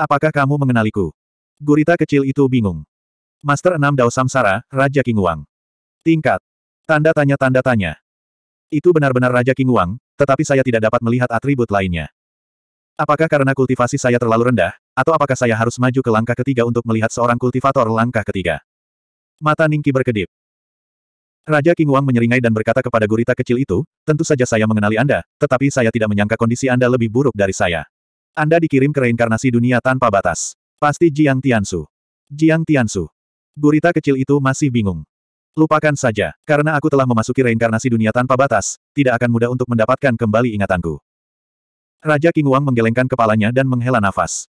Apakah kamu mengenaliku? Gurita kecil itu bingung. Master enam Dao Samsara, Raja Kinguang. Tingkat. Tanda tanya tanda tanya. Itu benar-benar Raja Kinguang, tetapi saya tidak dapat melihat atribut lainnya. Apakah karena kultivasi saya terlalu rendah, atau apakah saya harus maju ke langkah ketiga untuk melihat seorang kultivator langkah ketiga? Mata Ningki berkedip. Raja Kinguang menyeringai dan berkata kepada gurita kecil itu, tentu saja saya mengenali Anda, tetapi saya tidak menyangka kondisi Anda lebih buruk dari saya. Anda dikirim ke reinkarnasi dunia tanpa batas. Pasti Jiang Tiansu. Jiang Tiansu. Gurita kecil itu masih bingung. Lupakan saja, karena aku telah memasuki reinkarnasi dunia tanpa batas, tidak akan mudah untuk mendapatkan kembali ingatanku. Raja King Wang menggelengkan kepalanya dan menghela nafas.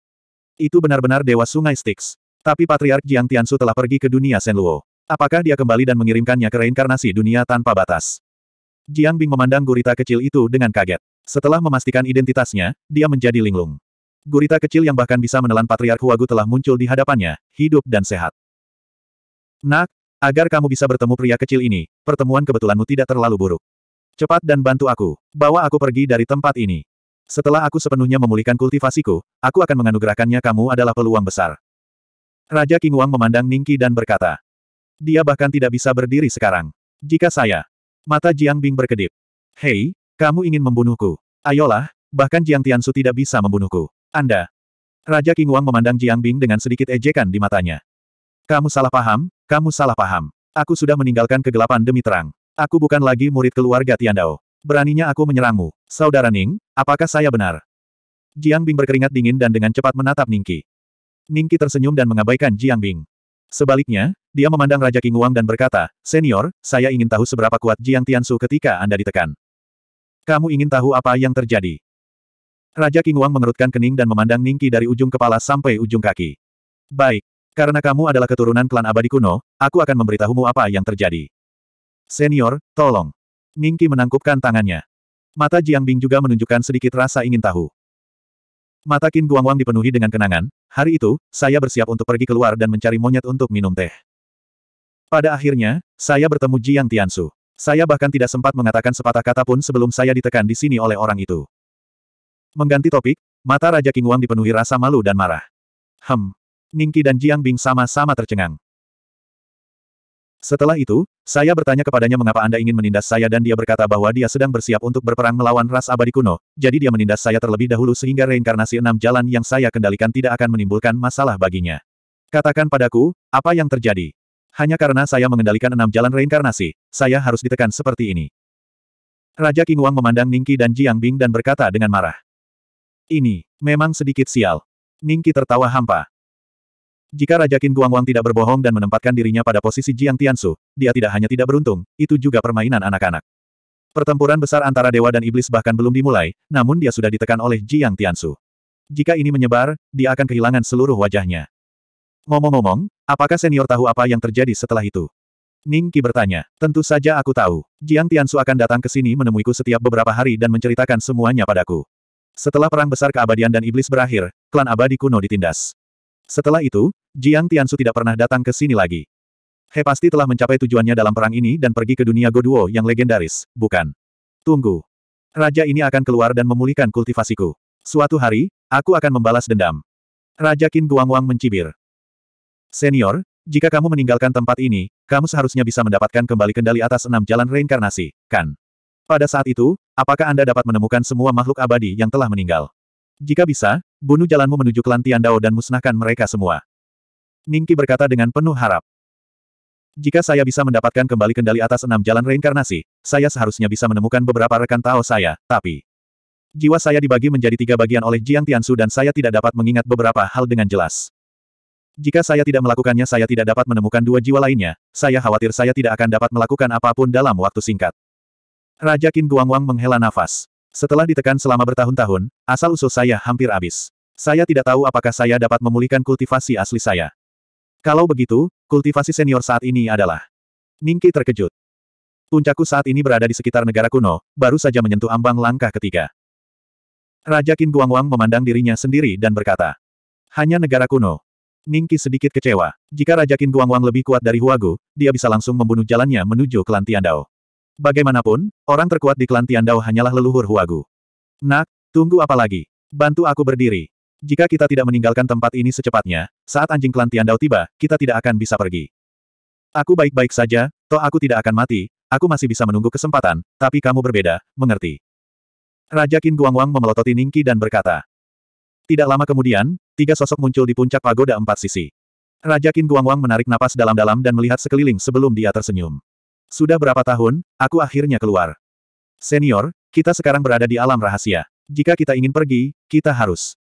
Itu benar-benar dewa sungai Styx. Tapi Patriark Jiang Tiansu telah pergi ke dunia Senluo. Apakah dia kembali dan mengirimkannya ke reinkarnasi dunia tanpa batas? Jiang Bing memandang gurita kecil itu dengan kaget. Setelah memastikan identitasnya, dia menjadi linglung. Gurita kecil yang bahkan bisa menelan Patriark Huagu telah muncul di hadapannya, hidup dan sehat. Nak, agar kamu bisa bertemu pria kecil ini, pertemuan kebetulanmu tidak terlalu buruk. Cepat dan bantu aku, bawa aku pergi dari tempat ini. Setelah aku sepenuhnya memulihkan kultivasiku, aku akan menganugerahkannya kamu adalah peluang besar. Raja King Wang memandang Ningki dan berkata. Dia bahkan tidak bisa berdiri sekarang. Jika saya. Mata Jiang Bing berkedip. Hei, kamu ingin membunuhku. Ayolah, bahkan Jiang Tiansu tidak bisa membunuhku. Anda. Raja King Wang memandang Jiang Bing dengan sedikit ejekan di matanya. Kamu salah paham, kamu salah paham. Aku sudah meninggalkan kegelapan demi terang. Aku bukan lagi murid keluarga Tian Dao. Beraninya aku menyerangmu. Saudara Ning, apakah saya benar? Jiang Bing berkeringat dingin dan dengan cepat menatap Ningki. Ningki tersenyum dan mengabaikan Jiang Bing. Sebaliknya, dia memandang Raja King Wang dan berkata, Senior, saya ingin tahu seberapa kuat Jiang Tiansu ketika Anda ditekan. Kamu ingin tahu apa yang terjadi? Raja King Wang mengerutkan kening dan memandang Ningki dari ujung kepala sampai ujung kaki. Baik. Karena kamu adalah keturunan klan abadi kuno, aku akan memberitahumu apa yang terjadi. Senior, tolong. Ningki menangkupkan tangannya. Mata Jiang Bing juga menunjukkan sedikit rasa ingin tahu. Mata King Qin Wang dipenuhi dengan kenangan, hari itu, saya bersiap untuk pergi keluar dan mencari monyet untuk minum teh. Pada akhirnya, saya bertemu Jiang Tiansu. Saya bahkan tidak sempat mengatakan sepatah kata pun sebelum saya ditekan di sini oleh orang itu. Mengganti topik, mata Raja King Wang dipenuhi rasa malu dan marah. Hem. Ningki dan Jiang Bing sama-sama tercengang. Setelah itu, saya bertanya kepadanya mengapa Anda ingin menindas saya dan dia berkata bahwa dia sedang bersiap untuk berperang melawan ras abadi kuno, jadi dia menindas saya terlebih dahulu sehingga reinkarnasi enam jalan yang saya kendalikan tidak akan menimbulkan masalah baginya. Katakan padaku, apa yang terjadi? Hanya karena saya mengendalikan enam jalan reinkarnasi, saya harus ditekan seperti ini. Raja King Wang memandang Ningki dan Jiang Bing dan berkata dengan marah. Ini, memang sedikit sial. Ningki tertawa hampa. Jika Raja Qin Guangwang tidak berbohong dan menempatkan dirinya pada posisi Jiang Tiansu, dia tidak hanya tidak beruntung, itu juga permainan anak-anak. Pertempuran besar antara dewa dan iblis bahkan belum dimulai, namun dia sudah ditekan oleh Jiang Tiansu. Jika ini menyebar, dia akan kehilangan seluruh wajahnya. Ngomong-ngomong, apakah senior tahu apa yang terjadi setelah itu? Ning Qi bertanya. Tentu saja aku tahu. Jiang Tianshu akan datang ke sini menemuiku setiap beberapa hari dan menceritakan semuanya padaku. Setelah perang besar keabadian dan iblis berakhir, klan abadi kuno ditindas. Setelah itu, Jiang Tianshu tidak pernah datang ke sini lagi. He pasti telah mencapai tujuannya dalam perang ini dan pergi ke dunia Goduo yang legendaris, bukan? Tunggu. Raja ini akan keluar dan memulihkan kultivasiku. Suatu hari, aku akan membalas dendam. Raja Qin Guangwang mencibir. Senior, jika kamu meninggalkan tempat ini, kamu seharusnya bisa mendapatkan kembali kendali atas enam jalan reinkarnasi, kan? Pada saat itu, apakah Anda dapat menemukan semua makhluk abadi yang telah meninggal? Jika bisa, bunuh jalanmu menuju klan Tiandao dan musnahkan mereka semua. Ningki berkata dengan penuh harap. Jika saya bisa mendapatkan kembali kendali atas enam jalan reinkarnasi, saya seharusnya bisa menemukan beberapa rekan Tao saya, tapi... Jiwa saya dibagi menjadi tiga bagian oleh Jiang Tiansu dan saya tidak dapat mengingat beberapa hal dengan jelas. Jika saya tidak melakukannya saya tidak dapat menemukan dua jiwa lainnya, saya khawatir saya tidak akan dapat melakukan apapun dalam waktu singkat. Raja Qin Guangwang menghela nafas. Setelah ditekan selama bertahun-tahun, asal-usul saya hampir habis. Saya tidak tahu apakah saya dapat memulihkan kultivasi asli saya. Kalau begitu, kultivasi senior saat ini adalah Ningki terkejut. Puncakku saat ini berada di sekitar negara kuno, baru saja menyentuh ambang langkah ketiga. Raja Qin Guangwang memandang dirinya sendiri dan berkata, Hanya negara kuno, Ningki sedikit kecewa. Jika Raja Qin Guangwang lebih kuat dari Huagu, dia bisa langsung membunuh jalannya menuju klan Tiandao. Bagaimanapun, orang terkuat di klan Tiandao hanyalah leluhur Huagu. Nak, tunggu apa lagi? Bantu aku berdiri. Jika kita tidak meninggalkan tempat ini secepatnya, saat anjing klan Tiandao tiba, kita tidak akan bisa pergi. Aku baik-baik saja, toh aku tidak akan mati, aku masih bisa menunggu kesempatan, tapi kamu berbeda, mengerti. Raja Qin Guangwang memelototi Ningki dan berkata, tidak lama kemudian, tiga sosok muncul di puncak pagoda empat sisi. Raja Qin Guangwang menarik napas dalam-dalam dan melihat sekeliling sebelum dia tersenyum. Sudah berapa tahun, aku akhirnya keluar. Senior, kita sekarang berada di alam rahasia. Jika kita ingin pergi, kita harus.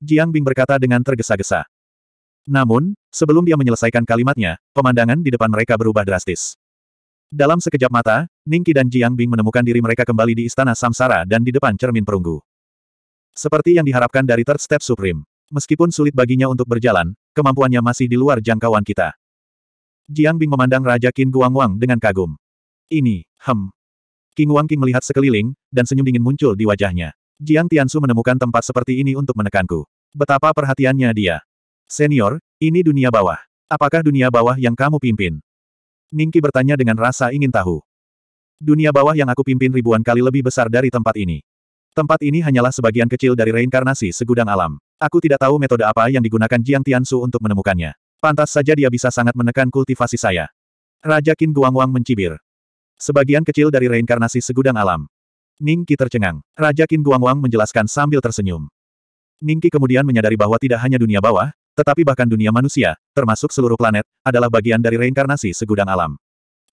Jiang Bing berkata dengan tergesa-gesa. Namun, sebelum dia menyelesaikan kalimatnya, pemandangan di depan mereka berubah drastis. Dalam sekejap mata, Ningki dan Jiang Bing menemukan diri mereka kembali di istana Samsara dan di depan cermin perunggu. Seperti yang diharapkan dari Third Step Supreme. Meskipun sulit baginya untuk berjalan, kemampuannya masih di luar jangkauan kita. Jiang Bing memandang Raja Qin Guangwang dengan kagum. Ini, hem. King Wang King melihat sekeliling, dan senyum dingin muncul di wajahnya. Jiang Tiansu menemukan tempat seperti ini untuk menekanku. Betapa perhatiannya dia. Senior, ini dunia bawah. Apakah dunia bawah yang kamu pimpin? Ningki bertanya dengan rasa ingin tahu. Dunia bawah yang aku pimpin ribuan kali lebih besar dari tempat ini. Tempat ini hanyalah sebagian kecil dari reinkarnasi segudang alam. Aku tidak tahu metode apa yang digunakan Jiang Tiansu untuk menemukannya. Pantas saja dia bisa sangat menekan kultivasi saya. Raja Qin Guangwang mencibir. Sebagian kecil dari reinkarnasi segudang alam. Ningki tercengang. Raja Qin Guangwang menjelaskan sambil tersenyum. Ningki kemudian menyadari bahwa tidak hanya dunia bawah, tetapi bahkan dunia manusia, termasuk seluruh planet, adalah bagian dari reinkarnasi segudang alam.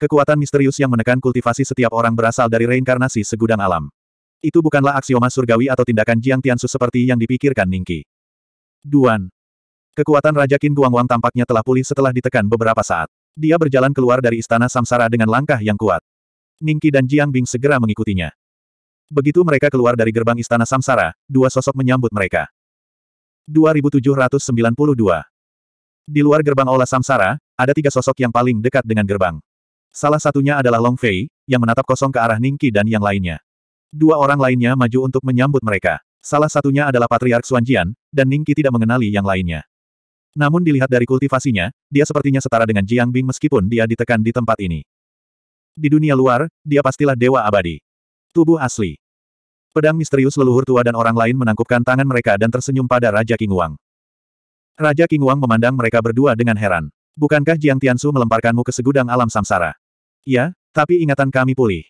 Kekuatan misterius yang menekan kultivasi setiap orang berasal dari reinkarnasi segudang alam. Itu bukanlah aksioma surgawi atau tindakan Jiang Tiansu seperti yang dipikirkan Ningki. Duan. Kekuatan Raja Qin Guangwang tampaknya telah pulih setelah ditekan beberapa saat. Dia berjalan keluar dari istana samsara dengan langkah yang kuat. Ningki dan Jiang Bing segera mengikutinya. Begitu mereka keluar dari gerbang istana samsara, dua sosok menyambut mereka. 2792 Di luar gerbang Olah samsara, ada tiga sosok yang paling dekat dengan gerbang. Salah satunya adalah Long Fei, yang menatap kosong ke arah Ningki dan yang lainnya. Dua orang lainnya maju untuk menyambut mereka. Salah satunya adalah Patriark Xuanjian, dan Ningqi tidak mengenali yang lainnya. Namun dilihat dari kultivasinya, dia sepertinya setara dengan Jiang Bing meskipun dia ditekan di tempat ini. Di dunia luar, dia pastilah dewa abadi. Tubuh asli. Pedang misterius leluhur tua dan orang lain menangkupkan tangan mereka dan tersenyum pada Raja King Wang. Raja King Wang memandang mereka berdua dengan heran. Bukankah Jiang Tianshu melemparkanmu ke segudang alam samsara? Ya, tapi ingatan kami pulih.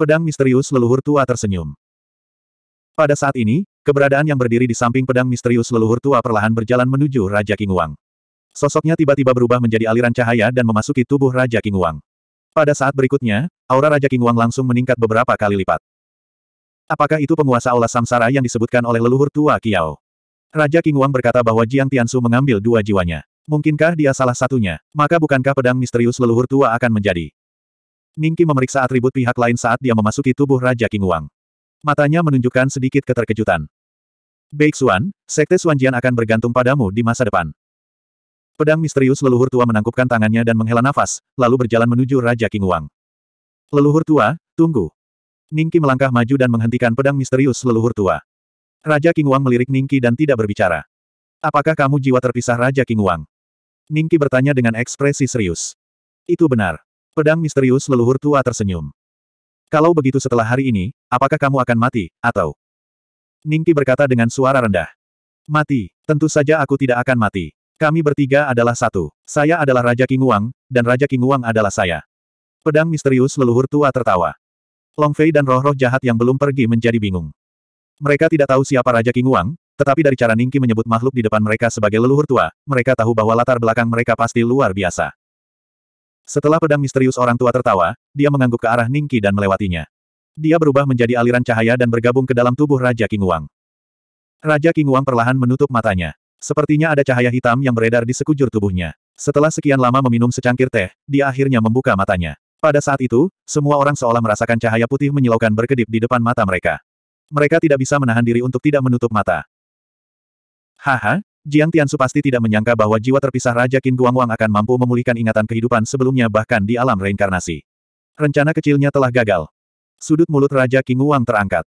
Pedang misterius leluhur tua tersenyum. Pada saat ini, keberadaan yang berdiri di samping pedang misterius leluhur tua perlahan berjalan menuju Raja King Wang. Sosoknya tiba-tiba berubah menjadi aliran cahaya dan memasuki tubuh Raja King Wang. Pada saat berikutnya, aura Raja King Wang langsung meningkat beberapa kali lipat. Apakah itu penguasa Aula Samsara yang disebutkan oleh leluhur tua Kiao? Raja King Wang berkata bahwa Jiang Tiansu mengambil dua jiwanya. Mungkinkah dia salah satunya? Maka bukankah pedang misterius leluhur tua akan menjadi Ningki memeriksa atribut pihak lain saat dia memasuki tubuh Raja King Wang. Matanya menunjukkan sedikit keterkejutan. Baik Xuan, Sekte Xuanjian akan bergantung padamu di masa depan. Pedang misterius leluhur tua menangkupkan tangannya dan menghela nafas, lalu berjalan menuju Raja King Wang. Leluhur tua, tunggu. Ningki melangkah maju dan menghentikan pedang misterius leluhur tua. Raja King Wang melirik Ningki dan tidak berbicara. Apakah kamu jiwa terpisah Raja King Wang? Ningki bertanya dengan ekspresi serius. Itu benar. Pedang misterius leluhur tua tersenyum. Kalau begitu setelah hari ini, apakah kamu akan mati, atau? Ningki berkata dengan suara rendah. Mati, tentu saja aku tidak akan mati. Kami bertiga adalah satu. Saya adalah Raja Kinguang, dan Raja Kinguang adalah saya. Pedang misterius leluhur tua tertawa. Long Fei dan roh-roh jahat yang belum pergi menjadi bingung. Mereka tidak tahu siapa Raja Kinguang, tetapi dari cara Ningki menyebut makhluk di depan mereka sebagai leluhur tua, mereka tahu bahwa latar belakang mereka pasti luar biasa. Setelah pedang misterius orang tua tertawa, dia mengangguk ke arah Ningki dan melewatinya. Dia berubah menjadi aliran cahaya dan bergabung ke dalam tubuh Raja King Wang. Raja King Wang perlahan menutup matanya. Sepertinya ada cahaya hitam yang beredar di sekujur tubuhnya. Setelah sekian lama meminum secangkir teh, dia akhirnya membuka matanya. Pada saat itu, semua orang seolah merasakan cahaya putih menyilaukan berkedip di depan mata mereka. Mereka tidak bisa menahan diri untuk tidak menutup mata. Haha, Jiang Tian pasti tidak menyangka bahwa jiwa terpisah Raja Qin Guangwang akan mampu memulihkan ingatan kehidupan sebelumnya bahkan di alam reinkarnasi. Rencana kecilnya telah gagal. Sudut mulut Raja Qin Guangwang terangkat.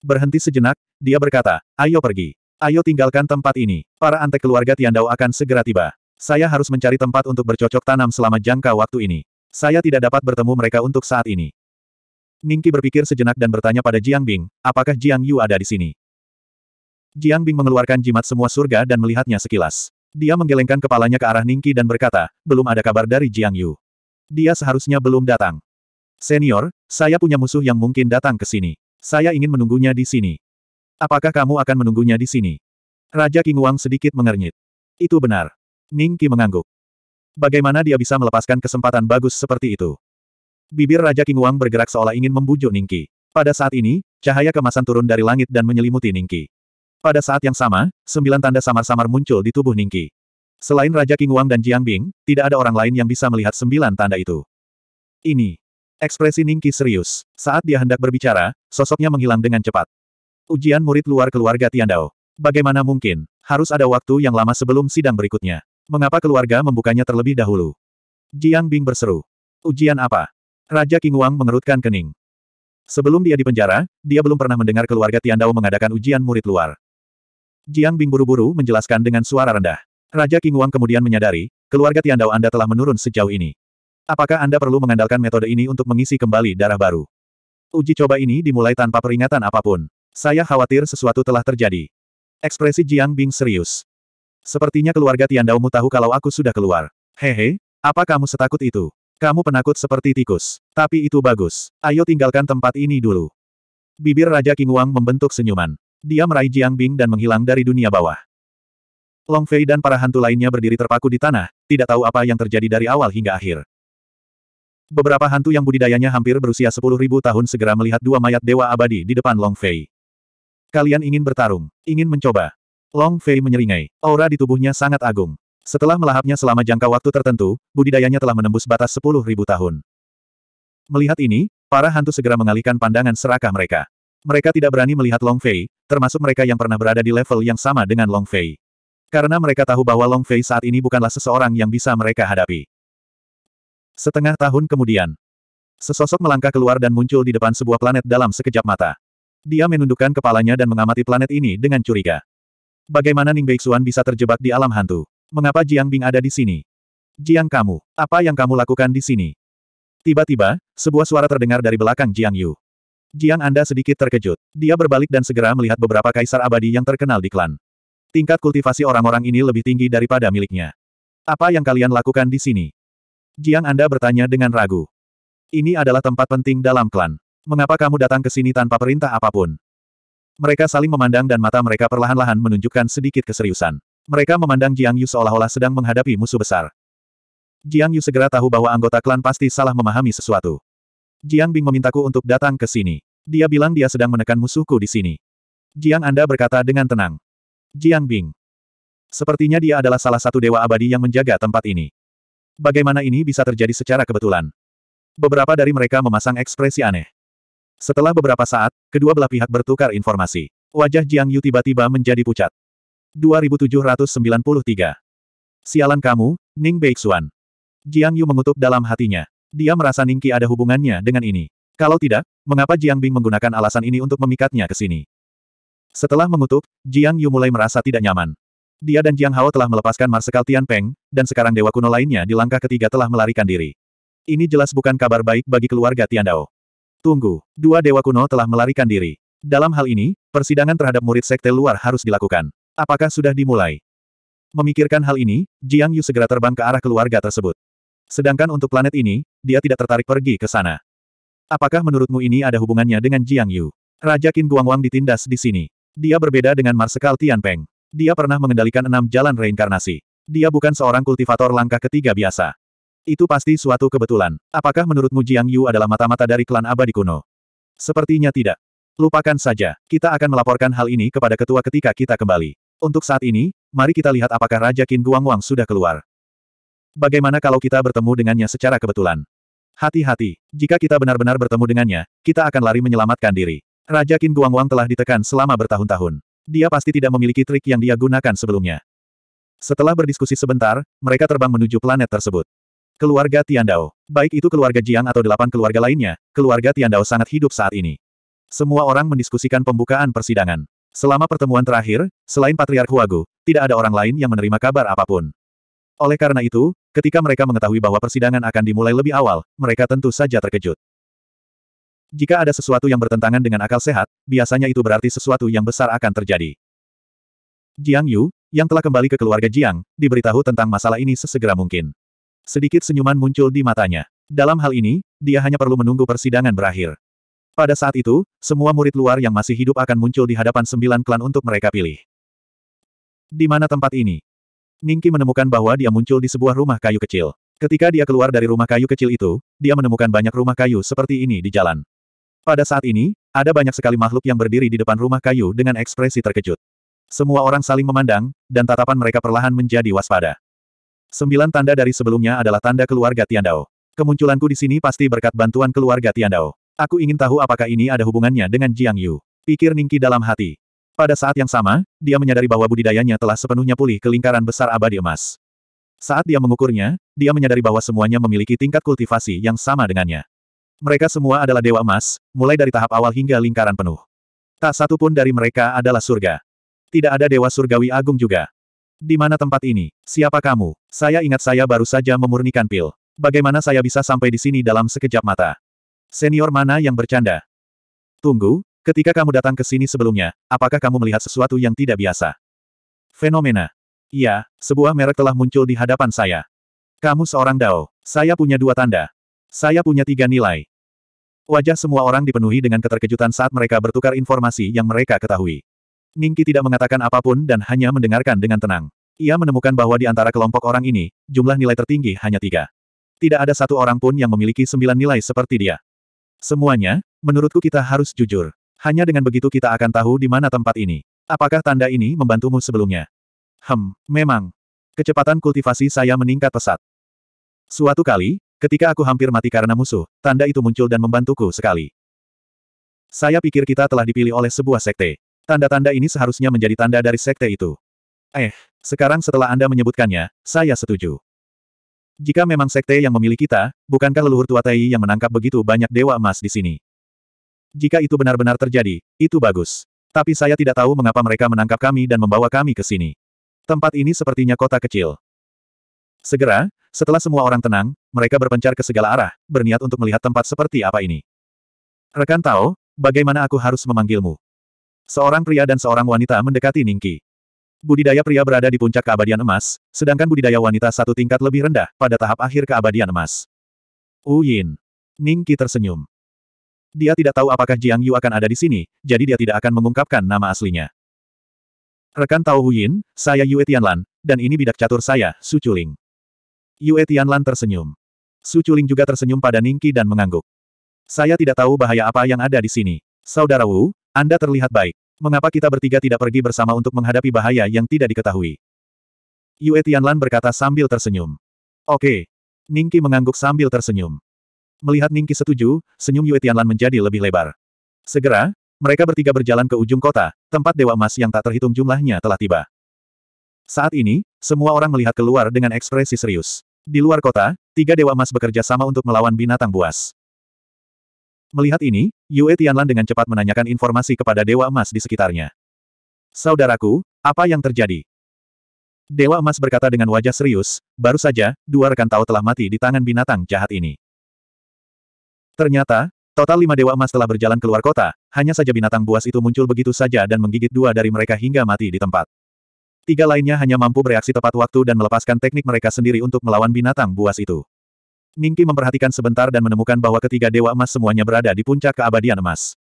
Berhenti sejenak, dia berkata, ayo pergi. Ayo tinggalkan tempat ini. Para antek keluarga Tian Dao akan segera tiba. Saya harus mencari tempat untuk bercocok tanam selama jangka waktu ini. Saya tidak dapat bertemu mereka untuk saat ini. Ningki berpikir sejenak dan bertanya pada Jiang Bing, apakah Jiang Yu ada di sini? Jiang Bing mengeluarkan jimat semua surga dan melihatnya sekilas. Dia menggelengkan kepalanya ke arah Ningki dan berkata, belum ada kabar dari Jiang Yu. Dia seharusnya belum datang. Senior, saya punya musuh yang mungkin datang ke sini. Saya ingin menunggunya di sini. Apakah kamu akan menunggunya di sini? Raja King Wang sedikit mengernyit. Itu benar. Ningki mengangguk. Bagaimana dia bisa melepaskan kesempatan bagus seperti itu? Bibir Raja King Wang bergerak seolah ingin membujuk Ningki. Pada saat ini, cahaya kemasan turun dari langit dan menyelimuti Ningki. Pada saat yang sama, sembilan tanda samar-samar muncul di tubuh Ningki. Selain Raja Wang dan Jiang Bing, tidak ada orang lain yang bisa melihat sembilan tanda itu. Ini. Ekspresi Ningki serius. Saat dia hendak berbicara, sosoknya menghilang dengan cepat. Ujian murid luar keluarga Tiandao. Bagaimana mungkin? Harus ada waktu yang lama sebelum sidang berikutnya. Mengapa keluarga membukanya terlebih dahulu? Jiang Bing berseru. Ujian apa? Raja Wang mengerutkan kening. Sebelum dia dipenjara, dia belum pernah mendengar keluarga Tiandao mengadakan ujian murid luar. Jiang Bing buru-buru menjelaskan dengan suara rendah. Raja King Wang kemudian menyadari, keluarga Tiandao Anda telah menurun sejauh ini. Apakah Anda perlu mengandalkan metode ini untuk mengisi kembali darah baru? Uji coba ini dimulai tanpa peringatan apapun. Saya khawatir sesuatu telah terjadi. Ekspresi Jiang Bing serius. Sepertinya keluarga Tiandao mu tahu kalau aku sudah keluar. Hehe, apa kamu setakut itu? Kamu penakut seperti tikus. Tapi itu bagus. Ayo tinggalkan tempat ini dulu. Bibir Raja King Wang membentuk senyuman. Dia meraih Jiang Bing dan menghilang dari dunia bawah. Long Fei dan para hantu lainnya berdiri terpaku di tanah, tidak tahu apa yang terjadi dari awal hingga akhir. Beberapa hantu yang budidayanya hampir berusia sepuluh ribu tahun segera melihat dua mayat dewa abadi di depan Long Fei. Kalian ingin bertarung, ingin mencoba. Long Fei menyeringai, aura di tubuhnya sangat agung. Setelah melahapnya selama jangka waktu tertentu, budidayanya telah menembus batas sepuluh ribu tahun. Melihat ini, para hantu segera mengalihkan pandangan serakah mereka. Mereka tidak berani melihat Long Fei, termasuk mereka yang pernah berada di level yang sama dengan Long Fei. Karena mereka tahu bahwa Long Fei saat ini bukanlah seseorang yang bisa mereka hadapi. Setengah tahun kemudian, sesosok melangkah keluar dan muncul di depan sebuah planet dalam sekejap mata. Dia menundukkan kepalanya dan mengamati planet ini dengan curiga. Bagaimana Ning Beixuan bisa terjebak di alam hantu? Mengapa Jiang Bing ada di sini? Jiang kamu, apa yang kamu lakukan di sini? Tiba-tiba, sebuah suara terdengar dari belakang Jiang Yu. Jiang Anda sedikit terkejut. Dia berbalik dan segera melihat beberapa kaisar abadi yang terkenal di klan. Tingkat kultivasi orang-orang ini lebih tinggi daripada miliknya. Apa yang kalian lakukan di sini? Jiang Anda bertanya dengan ragu. Ini adalah tempat penting dalam klan. Mengapa kamu datang ke sini tanpa perintah apapun? Mereka saling memandang dan mata mereka perlahan-lahan menunjukkan sedikit keseriusan. Mereka memandang Jiang Yu seolah-olah sedang menghadapi musuh besar. Jiang Yu segera tahu bahwa anggota klan pasti salah memahami sesuatu. Jiang Bing memintaku untuk datang ke sini. Dia bilang dia sedang menekan musuhku di sini. Jiang Anda berkata dengan tenang. Jiang Bing. Sepertinya dia adalah salah satu dewa abadi yang menjaga tempat ini. Bagaimana ini bisa terjadi secara kebetulan? Beberapa dari mereka memasang ekspresi aneh. Setelah beberapa saat, kedua belah pihak bertukar informasi. Wajah Jiang Yu tiba-tiba menjadi pucat. 2793. Sialan kamu, Ning Beixuan. Jiang Yu mengutuk dalam hatinya. Dia merasa Ningki ada hubungannya dengan ini. Kalau tidak, mengapa Jiang Bing menggunakan alasan ini untuk memikatnya ke sini? Setelah mengutuk, Jiang Yu mulai merasa tidak nyaman. Dia dan Jiang Hao telah melepaskan Marsekal Tian Peng, dan sekarang dewa kuno lainnya di langkah ketiga telah melarikan diri. Ini jelas bukan kabar baik bagi keluarga Tian Dao. Tunggu, dua dewa kuno telah melarikan diri. Dalam hal ini, persidangan terhadap murid sekte luar harus dilakukan. Apakah sudah dimulai? Memikirkan hal ini, Jiang Yu segera terbang ke arah keluarga tersebut. Sedangkan untuk planet ini, dia tidak tertarik pergi ke sana. Apakah menurutmu ini ada hubungannya dengan Jiang Yu? Raja Qin Guangwang ditindas di sini. Dia berbeda dengan Marsekal Tianpeng. Dia pernah mengendalikan enam jalan reinkarnasi. Dia bukan seorang kultivator langkah ketiga biasa. Itu pasti suatu kebetulan. Apakah menurutmu Jiang Yu adalah mata-mata dari klan abadi kuno? Sepertinya tidak. Lupakan saja, kita akan melaporkan hal ini kepada ketua ketika kita kembali. Untuk saat ini, mari kita lihat apakah Raja Qin Guangwang sudah keluar. Bagaimana kalau kita bertemu dengannya secara kebetulan? Hati-hati, jika kita benar-benar bertemu dengannya, kita akan lari menyelamatkan diri. Raja Qin Guangwang telah ditekan selama bertahun-tahun. Dia pasti tidak memiliki trik yang dia gunakan sebelumnya. Setelah berdiskusi sebentar, mereka terbang menuju planet tersebut. Keluarga Tian Dao, baik itu keluarga Jiang atau delapan keluarga lainnya, keluarga Tian Dao sangat hidup saat ini. Semua orang mendiskusikan pembukaan persidangan. Selama pertemuan terakhir, selain Patriark Huagu, tidak ada orang lain yang menerima kabar apapun. Oleh karena itu, Ketika mereka mengetahui bahwa persidangan akan dimulai lebih awal, mereka tentu saja terkejut. Jika ada sesuatu yang bertentangan dengan akal sehat, biasanya itu berarti sesuatu yang besar akan terjadi. Jiang Yu, yang telah kembali ke keluarga Jiang, diberitahu tentang masalah ini sesegera mungkin. Sedikit senyuman muncul di matanya. Dalam hal ini, dia hanya perlu menunggu persidangan berakhir. Pada saat itu, semua murid luar yang masih hidup akan muncul di hadapan sembilan klan untuk mereka pilih. Di mana tempat ini? Ningki menemukan bahwa dia muncul di sebuah rumah kayu kecil. Ketika dia keluar dari rumah kayu kecil itu, dia menemukan banyak rumah kayu seperti ini di jalan. Pada saat ini, ada banyak sekali makhluk yang berdiri di depan rumah kayu dengan ekspresi terkejut. Semua orang saling memandang, dan tatapan mereka perlahan menjadi waspada. Sembilan tanda dari sebelumnya adalah tanda keluarga Tiandao. Kemunculanku di sini pasti berkat bantuan keluarga Tiandao. Aku ingin tahu apakah ini ada hubungannya dengan Jiang Yu. Pikir Ningki dalam hati. Pada saat yang sama, dia menyadari bahwa budidayanya telah sepenuhnya pulih ke lingkaran besar abadi emas. Saat dia mengukurnya, dia menyadari bahwa semuanya memiliki tingkat kultivasi yang sama dengannya. Mereka semua adalah dewa emas, mulai dari tahap awal hingga lingkaran penuh. Tak satu pun dari mereka adalah surga. Tidak ada dewa surgawi agung juga. Di mana tempat ini? Siapa kamu? Saya ingat saya baru saja memurnikan pil. Bagaimana saya bisa sampai di sini dalam sekejap mata? Senior mana yang bercanda? Tunggu, Ketika kamu datang ke sini sebelumnya, apakah kamu melihat sesuatu yang tidak biasa? Fenomena. Iya, sebuah merek telah muncul di hadapan saya. Kamu seorang Dao. Saya punya dua tanda. Saya punya tiga nilai. Wajah semua orang dipenuhi dengan keterkejutan saat mereka bertukar informasi yang mereka ketahui. Ningki tidak mengatakan apapun dan hanya mendengarkan dengan tenang. Ia menemukan bahwa di antara kelompok orang ini, jumlah nilai tertinggi hanya tiga. Tidak ada satu orang pun yang memiliki sembilan nilai seperti dia. Semuanya, menurutku kita harus jujur. Hanya dengan begitu kita akan tahu di mana tempat ini. Apakah tanda ini membantumu sebelumnya? Hem, memang. Kecepatan kultivasi saya meningkat pesat. Suatu kali, ketika aku hampir mati karena musuh, tanda itu muncul dan membantuku sekali. Saya pikir kita telah dipilih oleh sebuah sekte. Tanda-tanda ini seharusnya menjadi tanda dari sekte itu. Eh, sekarang setelah Anda menyebutkannya, saya setuju. Jika memang sekte yang memilih kita, bukankah leluhur tua Tai yang menangkap begitu banyak dewa emas di sini? Jika itu benar-benar terjadi, itu bagus. Tapi saya tidak tahu mengapa mereka menangkap kami dan membawa kami ke sini. Tempat ini sepertinya kota kecil. Segera, setelah semua orang tenang, mereka berpencar ke segala arah, berniat untuk melihat tempat seperti apa ini. Rekan Tao, bagaimana aku harus memanggilmu? Seorang pria dan seorang wanita mendekati Ningki. Budidaya pria berada di puncak keabadian emas, sedangkan budidaya wanita satu tingkat lebih rendah, pada tahap akhir keabadian emas. Uyin. Ningki tersenyum. Dia tidak tahu apakah Jiang Yu akan ada di sini, jadi dia tidak akan mengungkapkan nama aslinya. Rekan Tao Huyin, saya Yue Tianlan, dan ini bidak catur saya, Su Chuling. Yue Tianlan tersenyum. Su Chuling juga tersenyum pada Ningki dan mengangguk. Saya tidak tahu bahaya apa yang ada di sini. Saudara Wu, Anda terlihat baik. Mengapa kita bertiga tidak pergi bersama untuk menghadapi bahaya yang tidak diketahui? Yue Tianlan berkata sambil tersenyum. Oke. Ningki mengangguk sambil tersenyum. Melihat Ningki setuju, senyum Yue Tianlan menjadi lebih lebar. Segera, mereka bertiga berjalan ke ujung kota, tempat Dewa Emas yang tak terhitung jumlahnya telah tiba. Saat ini, semua orang melihat keluar dengan ekspresi serius. Di luar kota, tiga Dewa Emas bekerja sama untuk melawan binatang buas. Melihat ini, Yue Tianlan dengan cepat menanyakan informasi kepada Dewa Emas di sekitarnya. Saudaraku, apa yang terjadi? Dewa Emas berkata dengan wajah serius, baru saja, dua rekan tahu telah mati di tangan binatang jahat ini. Ternyata, total lima dewa emas telah berjalan keluar kota, hanya saja binatang buas itu muncul begitu saja dan menggigit dua dari mereka hingga mati di tempat. Tiga lainnya hanya mampu bereaksi tepat waktu dan melepaskan teknik mereka sendiri untuk melawan binatang buas itu. Ningki memperhatikan sebentar dan menemukan bahwa ketiga dewa emas semuanya berada di puncak keabadian emas.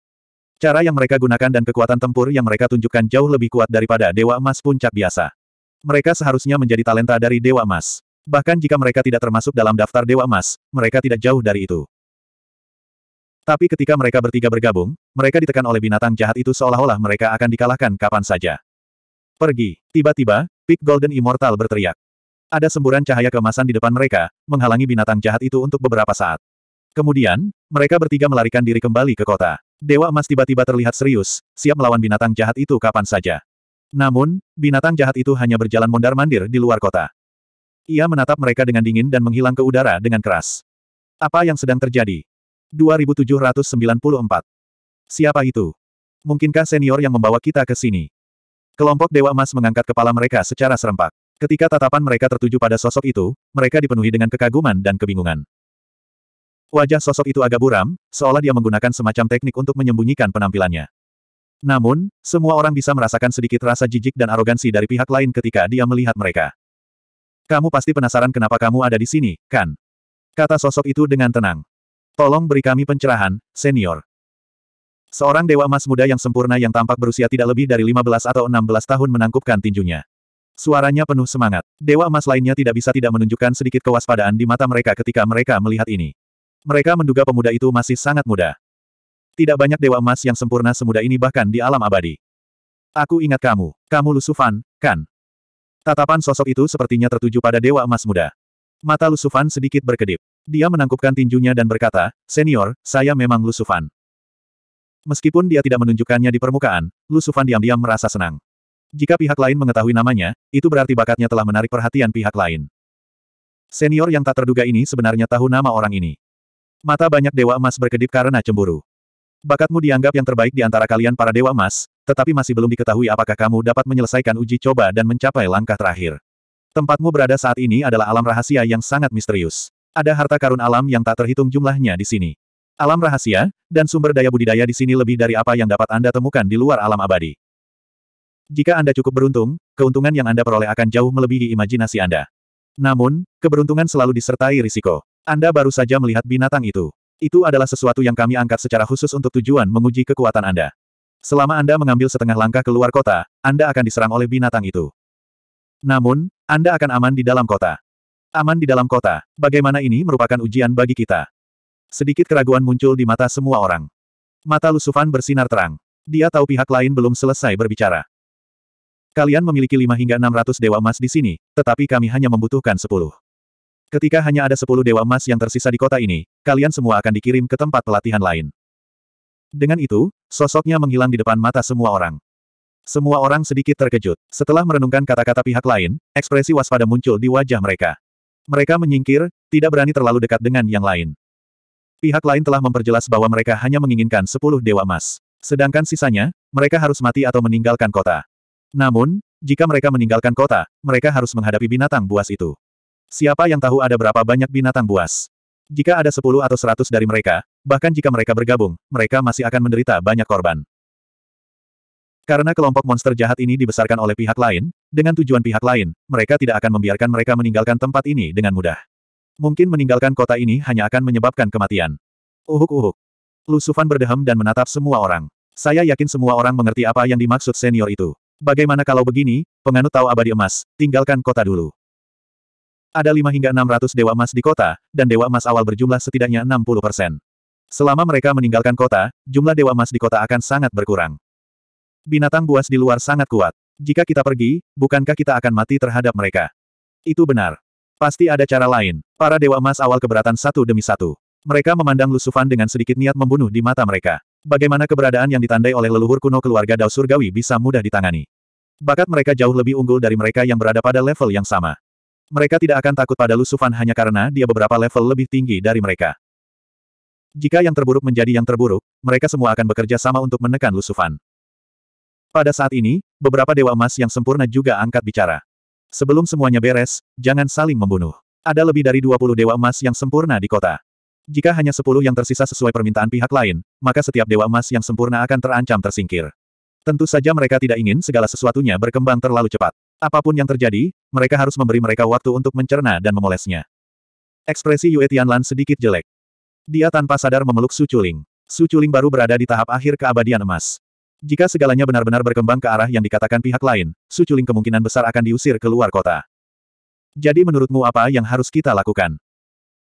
Cara yang mereka gunakan dan kekuatan tempur yang mereka tunjukkan jauh lebih kuat daripada dewa emas puncak biasa. Mereka seharusnya menjadi talenta dari dewa emas. Bahkan jika mereka tidak termasuk dalam daftar dewa emas, mereka tidak jauh dari itu. Tapi ketika mereka bertiga bergabung, mereka ditekan oleh binatang jahat itu seolah-olah mereka akan dikalahkan kapan saja. Pergi. Tiba-tiba, Peak Golden Immortal berteriak. Ada semburan cahaya kemasan di depan mereka, menghalangi binatang jahat itu untuk beberapa saat. Kemudian, mereka bertiga melarikan diri kembali ke kota. Dewa emas tiba-tiba terlihat serius, siap melawan binatang jahat itu kapan saja. Namun, binatang jahat itu hanya berjalan mondar-mandir di luar kota. Ia menatap mereka dengan dingin dan menghilang ke udara dengan keras. Apa yang sedang terjadi? 2794. Siapa itu? Mungkinkah senior yang membawa kita ke sini? Kelompok Dewa Emas mengangkat kepala mereka secara serempak. Ketika tatapan mereka tertuju pada sosok itu, mereka dipenuhi dengan kekaguman dan kebingungan. Wajah sosok itu agak buram, seolah dia menggunakan semacam teknik untuk menyembunyikan penampilannya. Namun, semua orang bisa merasakan sedikit rasa jijik dan arogansi dari pihak lain ketika dia melihat mereka. Kamu pasti penasaran kenapa kamu ada di sini, kan? Kata sosok itu dengan tenang. Tolong beri kami pencerahan, senior. Seorang dewa emas muda yang sempurna yang tampak berusia tidak lebih dari 15 atau 16 tahun menangkupkan tinjunya. Suaranya penuh semangat. Dewa emas lainnya tidak bisa tidak menunjukkan sedikit kewaspadaan di mata mereka ketika mereka melihat ini. Mereka menduga pemuda itu masih sangat muda. Tidak banyak dewa emas yang sempurna semuda ini bahkan di alam abadi. Aku ingat kamu, kamu Lusufan, kan? Tatapan sosok itu sepertinya tertuju pada dewa emas muda. Mata Lusufan sedikit berkedip. Dia menangkupkan tinjunya dan berkata, Senior, saya memang Lusufan. Meskipun dia tidak menunjukkannya di permukaan, Lusufan diam-diam merasa senang. Jika pihak lain mengetahui namanya, itu berarti bakatnya telah menarik perhatian pihak lain. Senior yang tak terduga ini sebenarnya tahu nama orang ini. Mata banyak dewa emas berkedip karena cemburu. Bakatmu dianggap yang terbaik di antara kalian para dewa emas, tetapi masih belum diketahui apakah kamu dapat menyelesaikan uji coba dan mencapai langkah terakhir. Tempatmu berada saat ini adalah alam rahasia yang sangat misterius. Ada harta karun alam yang tak terhitung jumlahnya di sini. Alam rahasia, dan sumber daya budidaya di sini lebih dari apa yang dapat Anda temukan di luar alam abadi. Jika Anda cukup beruntung, keuntungan yang Anda peroleh akan jauh melebihi imajinasi Anda. Namun, keberuntungan selalu disertai risiko. Anda baru saja melihat binatang itu. Itu adalah sesuatu yang kami angkat secara khusus untuk tujuan menguji kekuatan Anda. Selama Anda mengambil setengah langkah keluar kota, Anda akan diserang oleh binatang itu. Namun, Anda akan aman di dalam kota. Aman di dalam kota, bagaimana ini merupakan ujian bagi kita. Sedikit keraguan muncul di mata semua orang. Mata Lusufan bersinar terang. Dia tahu pihak lain belum selesai berbicara. Kalian memiliki 5 hingga 600 dewa emas di sini, tetapi kami hanya membutuhkan sepuluh. Ketika hanya ada sepuluh dewa emas yang tersisa di kota ini, kalian semua akan dikirim ke tempat pelatihan lain. Dengan itu, sosoknya menghilang di depan mata semua orang. Semua orang sedikit terkejut. Setelah merenungkan kata-kata pihak lain, ekspresi waspada muncul di wajah mereka. Mereka menyingkir, tidak berani terlalu dekat dengan yang lain. Pihak lain telah memperjelas bahwa mereka hanya menginginkan sepuluh dewa emas. Sedangkan sisanya, mereka harus mati atau meninggalkan kota. Namun, jika mereka meninggalkan kota, mereka harus menghadapi binatang buas itu. Siapa yang tahu ada berapa banyak binatang buas? Jika ada sepuluh atau seratus dari mereka, bahkan jika mereka bergabung, mereka masih akan menderita banyak korban. Karena kelompok monster jahat ini dibesarkan oleh pihak lain, dengan tujuan pihak lain, mereka tidak akan membiarkan mereka meninggalkan tempat ini dengan mudah. Mungkin meninggalkan kota ini hanya akan menyebabkan kematian. Uhuk-uhuk. Lusufan berdehem dan menatap semua orang. Saya yakin semua orang mengerti apa yang dimaksud senior itu. Bagaimana kalau begini, penganut tahu abadi emas, tinggalkan kota dulu. Ada 5 hingga 600 dewa emas di kota, dan dewa emas awal berjumlah setidaknya 60 persen. Selama mereka meninggalkan kota, jumlah dewa emas di kota akan sangat berkurang. Binatang buas di luar sangat kuat. Jika kita pergi, bukankah kita akan mati terhadap mereka? Itu benar. Pasti ada cara lain. Para Dewa Emas awal keberatan satu demi satu. Mereka memandang Lusufan dengan sedikit niat membunuh di mata mereka. Bagaimana keberadaan yang ditandai oleh leluhur kuno keluarga Dao Surgawi bisa mudah ditangani. Bakat mereka jauh lebih unggul dari mereka yang berada pada level yang sama. Mereka tidak akan takut pada Lusufan hanya karena dia beberapa level lebih tinggi dari mereka. Jika yang terburuk menjadi yang terburuk, mereka semua akan bekerja sama untuk menekan Lusufan. Pada saat ini, beberapa dewa emas yang sempurna juga angkat bicara. Sebelum semuanya beres, jangan saling membunuh. Ada lebih dari 20 dewa emas yang sempurna di kota. Jika hanya 10 yang tersisa sesuai permintaan pihak lain, maka setiap dewa emas yang sempurna akan terancam tersingkir. Tentu saja mereka tidak ingin segala sesuatunya berkembang terlalu cepat. Apapun yang terjadi, mereka harus memberi mereka waktu untuk mencerna dan memolesnya. Ekspresi Yue Tianlan sedikit jelek. Dia tanpa sadar memeluk Su Chuling. Su Chuling baru berada di tahap akhir keabadian emas. Jika segalanya benar-benar berkembang ke arah yang dikatakan pihak lain, Suculing kemungkinan besar akan diusir ke luar kota. Jadi menurutmu apa yang harus kita lakukan?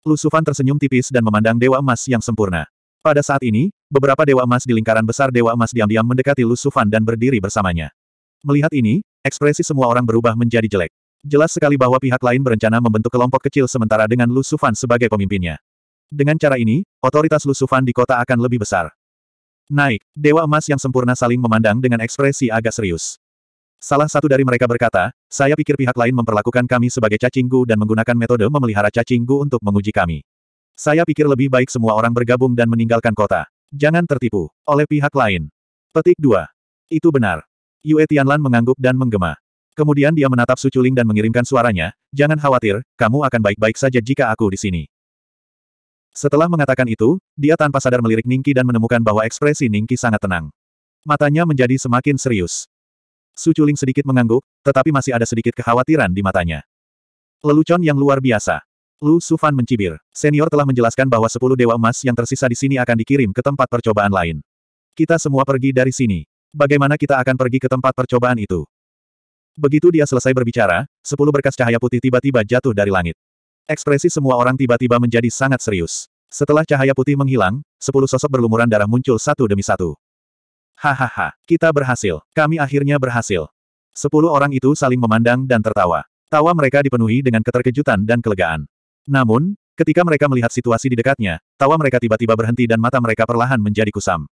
Lusufan tersenyum tipis dan memandang Dewa Emas yang sempurna. Pada saat ini, beberapa Dewa Emas di lingkaran besar Dewa Emas diam-diam mendekati Lusufan dan berdiri bersamanya. Melihat ini, ekspresi semua orang berubah menjadi jelek. Jelas sekali bahwa pihak lain berencana membentuk kelompok kecil sementara dengan Lusufan sebagai pemimpinnya. Dengan cara ini, otoritas Lusufan di kota akan lebih besar. Naik, Dewa Emas yang sempurna saling memandang dengan ekspresi agak serius. Salah satu dari mereka berkata, saya pikir pihak lain memperlakukan kami sebagai cacingku dan menggunakan metode memelihara cacingku untuk menguji kami. Saya pikir lebih baik semua orang bergabung dan meninggalkan kota. Jangan tertipu oleh pihak lain. Petik 2. Itu benar. Yue Tianlan mengangguk dan menggema. Kemudian dia menatap Suculing dan mengirimkan suaranya, jangan khawatir, kamu akan baik-baik saja jika aku di sini. Setelah mengatakan itu, dia tanpa sadar melirik Ningki dan menemukan bahwa ekspresi Ningki sangat tenang. Matanya menjadi semakin serius. Suculing sedikit mengangguk, tetapi masih ada sedikit kekhawatiran di matanya. Lelucon yang luar biasa. Lu Sufan mencibir. Senior telah menjelaskan bahwa sepuluh dewa emas yang tersisa di sini akan dikirim ke tempat percobaan lain. Kita semua pergi dari sini. Bagaimana kita akan pergi ke tempat percobaan itu? Begitu dia selesai berbicara, sepuluh berkas cahaya putih tiba-tiba jatuh dari langit. Ekspresi semua orang tiba-tiba menjadi sangat serius. Setelah cahaya putih menghilang, sepuluh sosok berlumuran darah muncul satu demi satu. Hahaha, kita berhasil. Kami akhirnya berhasil. Sepuluh orang itu saling memandang dan tertawa. Tawa mereka dipenuhi dengan keterkejutan dan kelegaan. Namun, ketika mereka melihat situasi di dekatnya, tawa mereka tiba-tiba berhenti dan mata mereka perlahan menjadi kusam.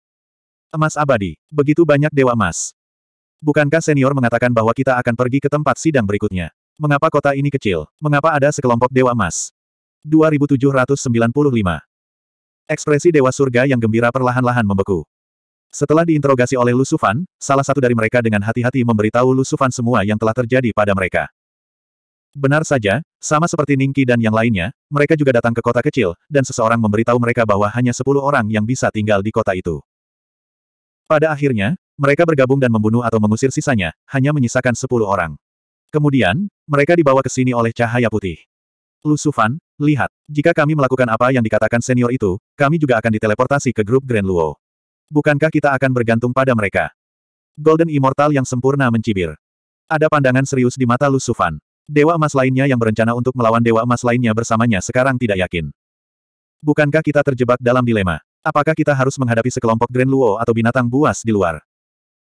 Emas abadi. Begitu banyak dewa emas. Bukankah senior mengatakan bahwa kita akan pergi ke tempat sidang berikutnya? Mengapa kota ini kecil? Mengapa ada sekelompok dewa emas? 2795. Ekspresi dewa surga yang gembira perlahan-lahan membeku. Setelah diinterogasi oleh Lusufan, salah satu dari mereka dengan hati-hati memberitahu Lusufan semua yang telah terjadi pada mereka. Benar saja, sama seperti Ningki dan yang lainnya, mereka juga datang ke kota kecil, dan seseorang memberitahu mereka bahwa hanya sepuluh orang yang bisa tinggal di kota itu. Pada akhirnya, mereka bergabung dan membunuh atau mengusir sisanya, hanya menyisakan sepuluh orang. Kemudian, mereka dibawa ke sini oleh cahaya putih. Lusufan, lihat, jika kami melakukan apa yang dikatakan senior itu, kami juga akan diteleportasi ke grup Grand Luo. Bukankah kita akan bergantung pada mereka? Golden Immortal yang sempurna mencibir. Ada pandangan serius di mata Lusufan. Dewa emas lainnya yang berencana untuk melawan dewa emas lainnya bersamanya sekarang tidak yakin. Bukankah kita terjebak dalam dilema? Apakah kita harus menghadapi sekelompok Grand Luo atau binatang buas di luar?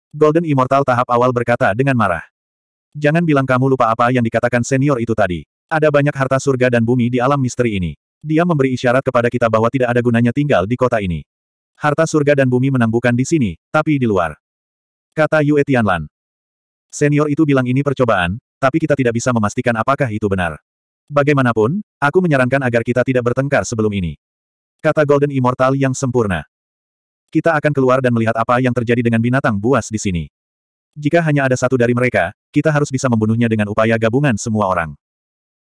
Golden Immortal tahap awal berkata dengan marah. Jangan bilang kamu lupa apa yang dikatakan senior itu tadi. Ada banyak harta surga dan bumi di alam misteri ini. Dia memberi isyarat kepada kita bahwa tidak ada gunanya tinggal di kota ini. Harta surga dan bumi menang bukan di sini, tapi di luar. Kata Yue Tianlan. Senior itu bilang ini percobaan, tapi kita tidak bisa memastikan apakah itu benar. Bagaimanapun, aku menyarankan agar kita tidak bertengkar sebelum ini. Kata Golden Immortal yang sempurna. Kita akan keluar dan melihat apa yang terjadi dengan binatang buas di sini. Jika hanya ada satu dari mereka, kita harus bisa membunuhnya dengan upaya gabungan semua orang.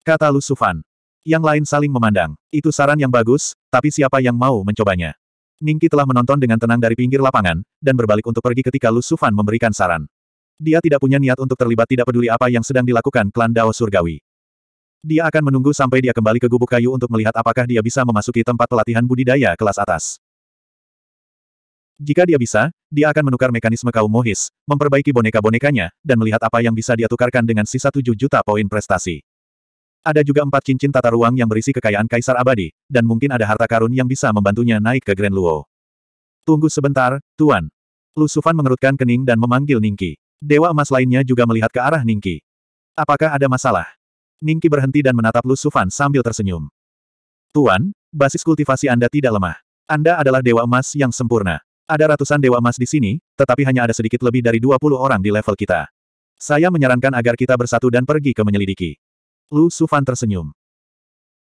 Kata Lu Sufan. Yang lain saling memandang. Itu saran yang bagus, tapi siapa yang mau mencobanya? Ningki telah menonton dengan tenang dari pinggir lapangan, dan berbalik untuk pergi ketika Lu Sufan memberikan saran. Dia tidak punya niat untuk terlibat tidak peduli apa yang sedang dilakukan klan Dao Surgawi. Dia akan menunggu sampai dia kembali ke gubuk kayu untuk melihat apakah dia bisa memasuki tempat pelatihan budidaya kelas atas. Jika dia bisa, dia akan menukar mekanisme kaum Mohis, memperbaiki boneka-bonekanya, dan melihat apa yang bisa dia tukarkan dengan sisa 7 juta poin prestasi. Ada juga empat cincin tata ruang yang berisi kekayaan Kaisar Abadi, dan mungkin ada harta karun yang bisa membantunya naik ke Grand Luo. Tunggu sebentar, Tuan. Lusufan mengerutkan kening dan memanggil Ningki. Dewa emas lainnya juga melihat ke arah Ningki. Apakah ada masalah? Ningki berhenti dan menatap Lusufan sambil tersenyum. Tuan, basis kultivasi Anda tidak lemah. Anda adalah dewa emas yang sempurna. Ada ratusan dewa emas di sini, tetapi hanya ada sedikit lebih dari 20 orang di level kita. Saya menyarankan agar kita bersatu dan pergi ke menyelidiki. Lu Sufan tersenyum.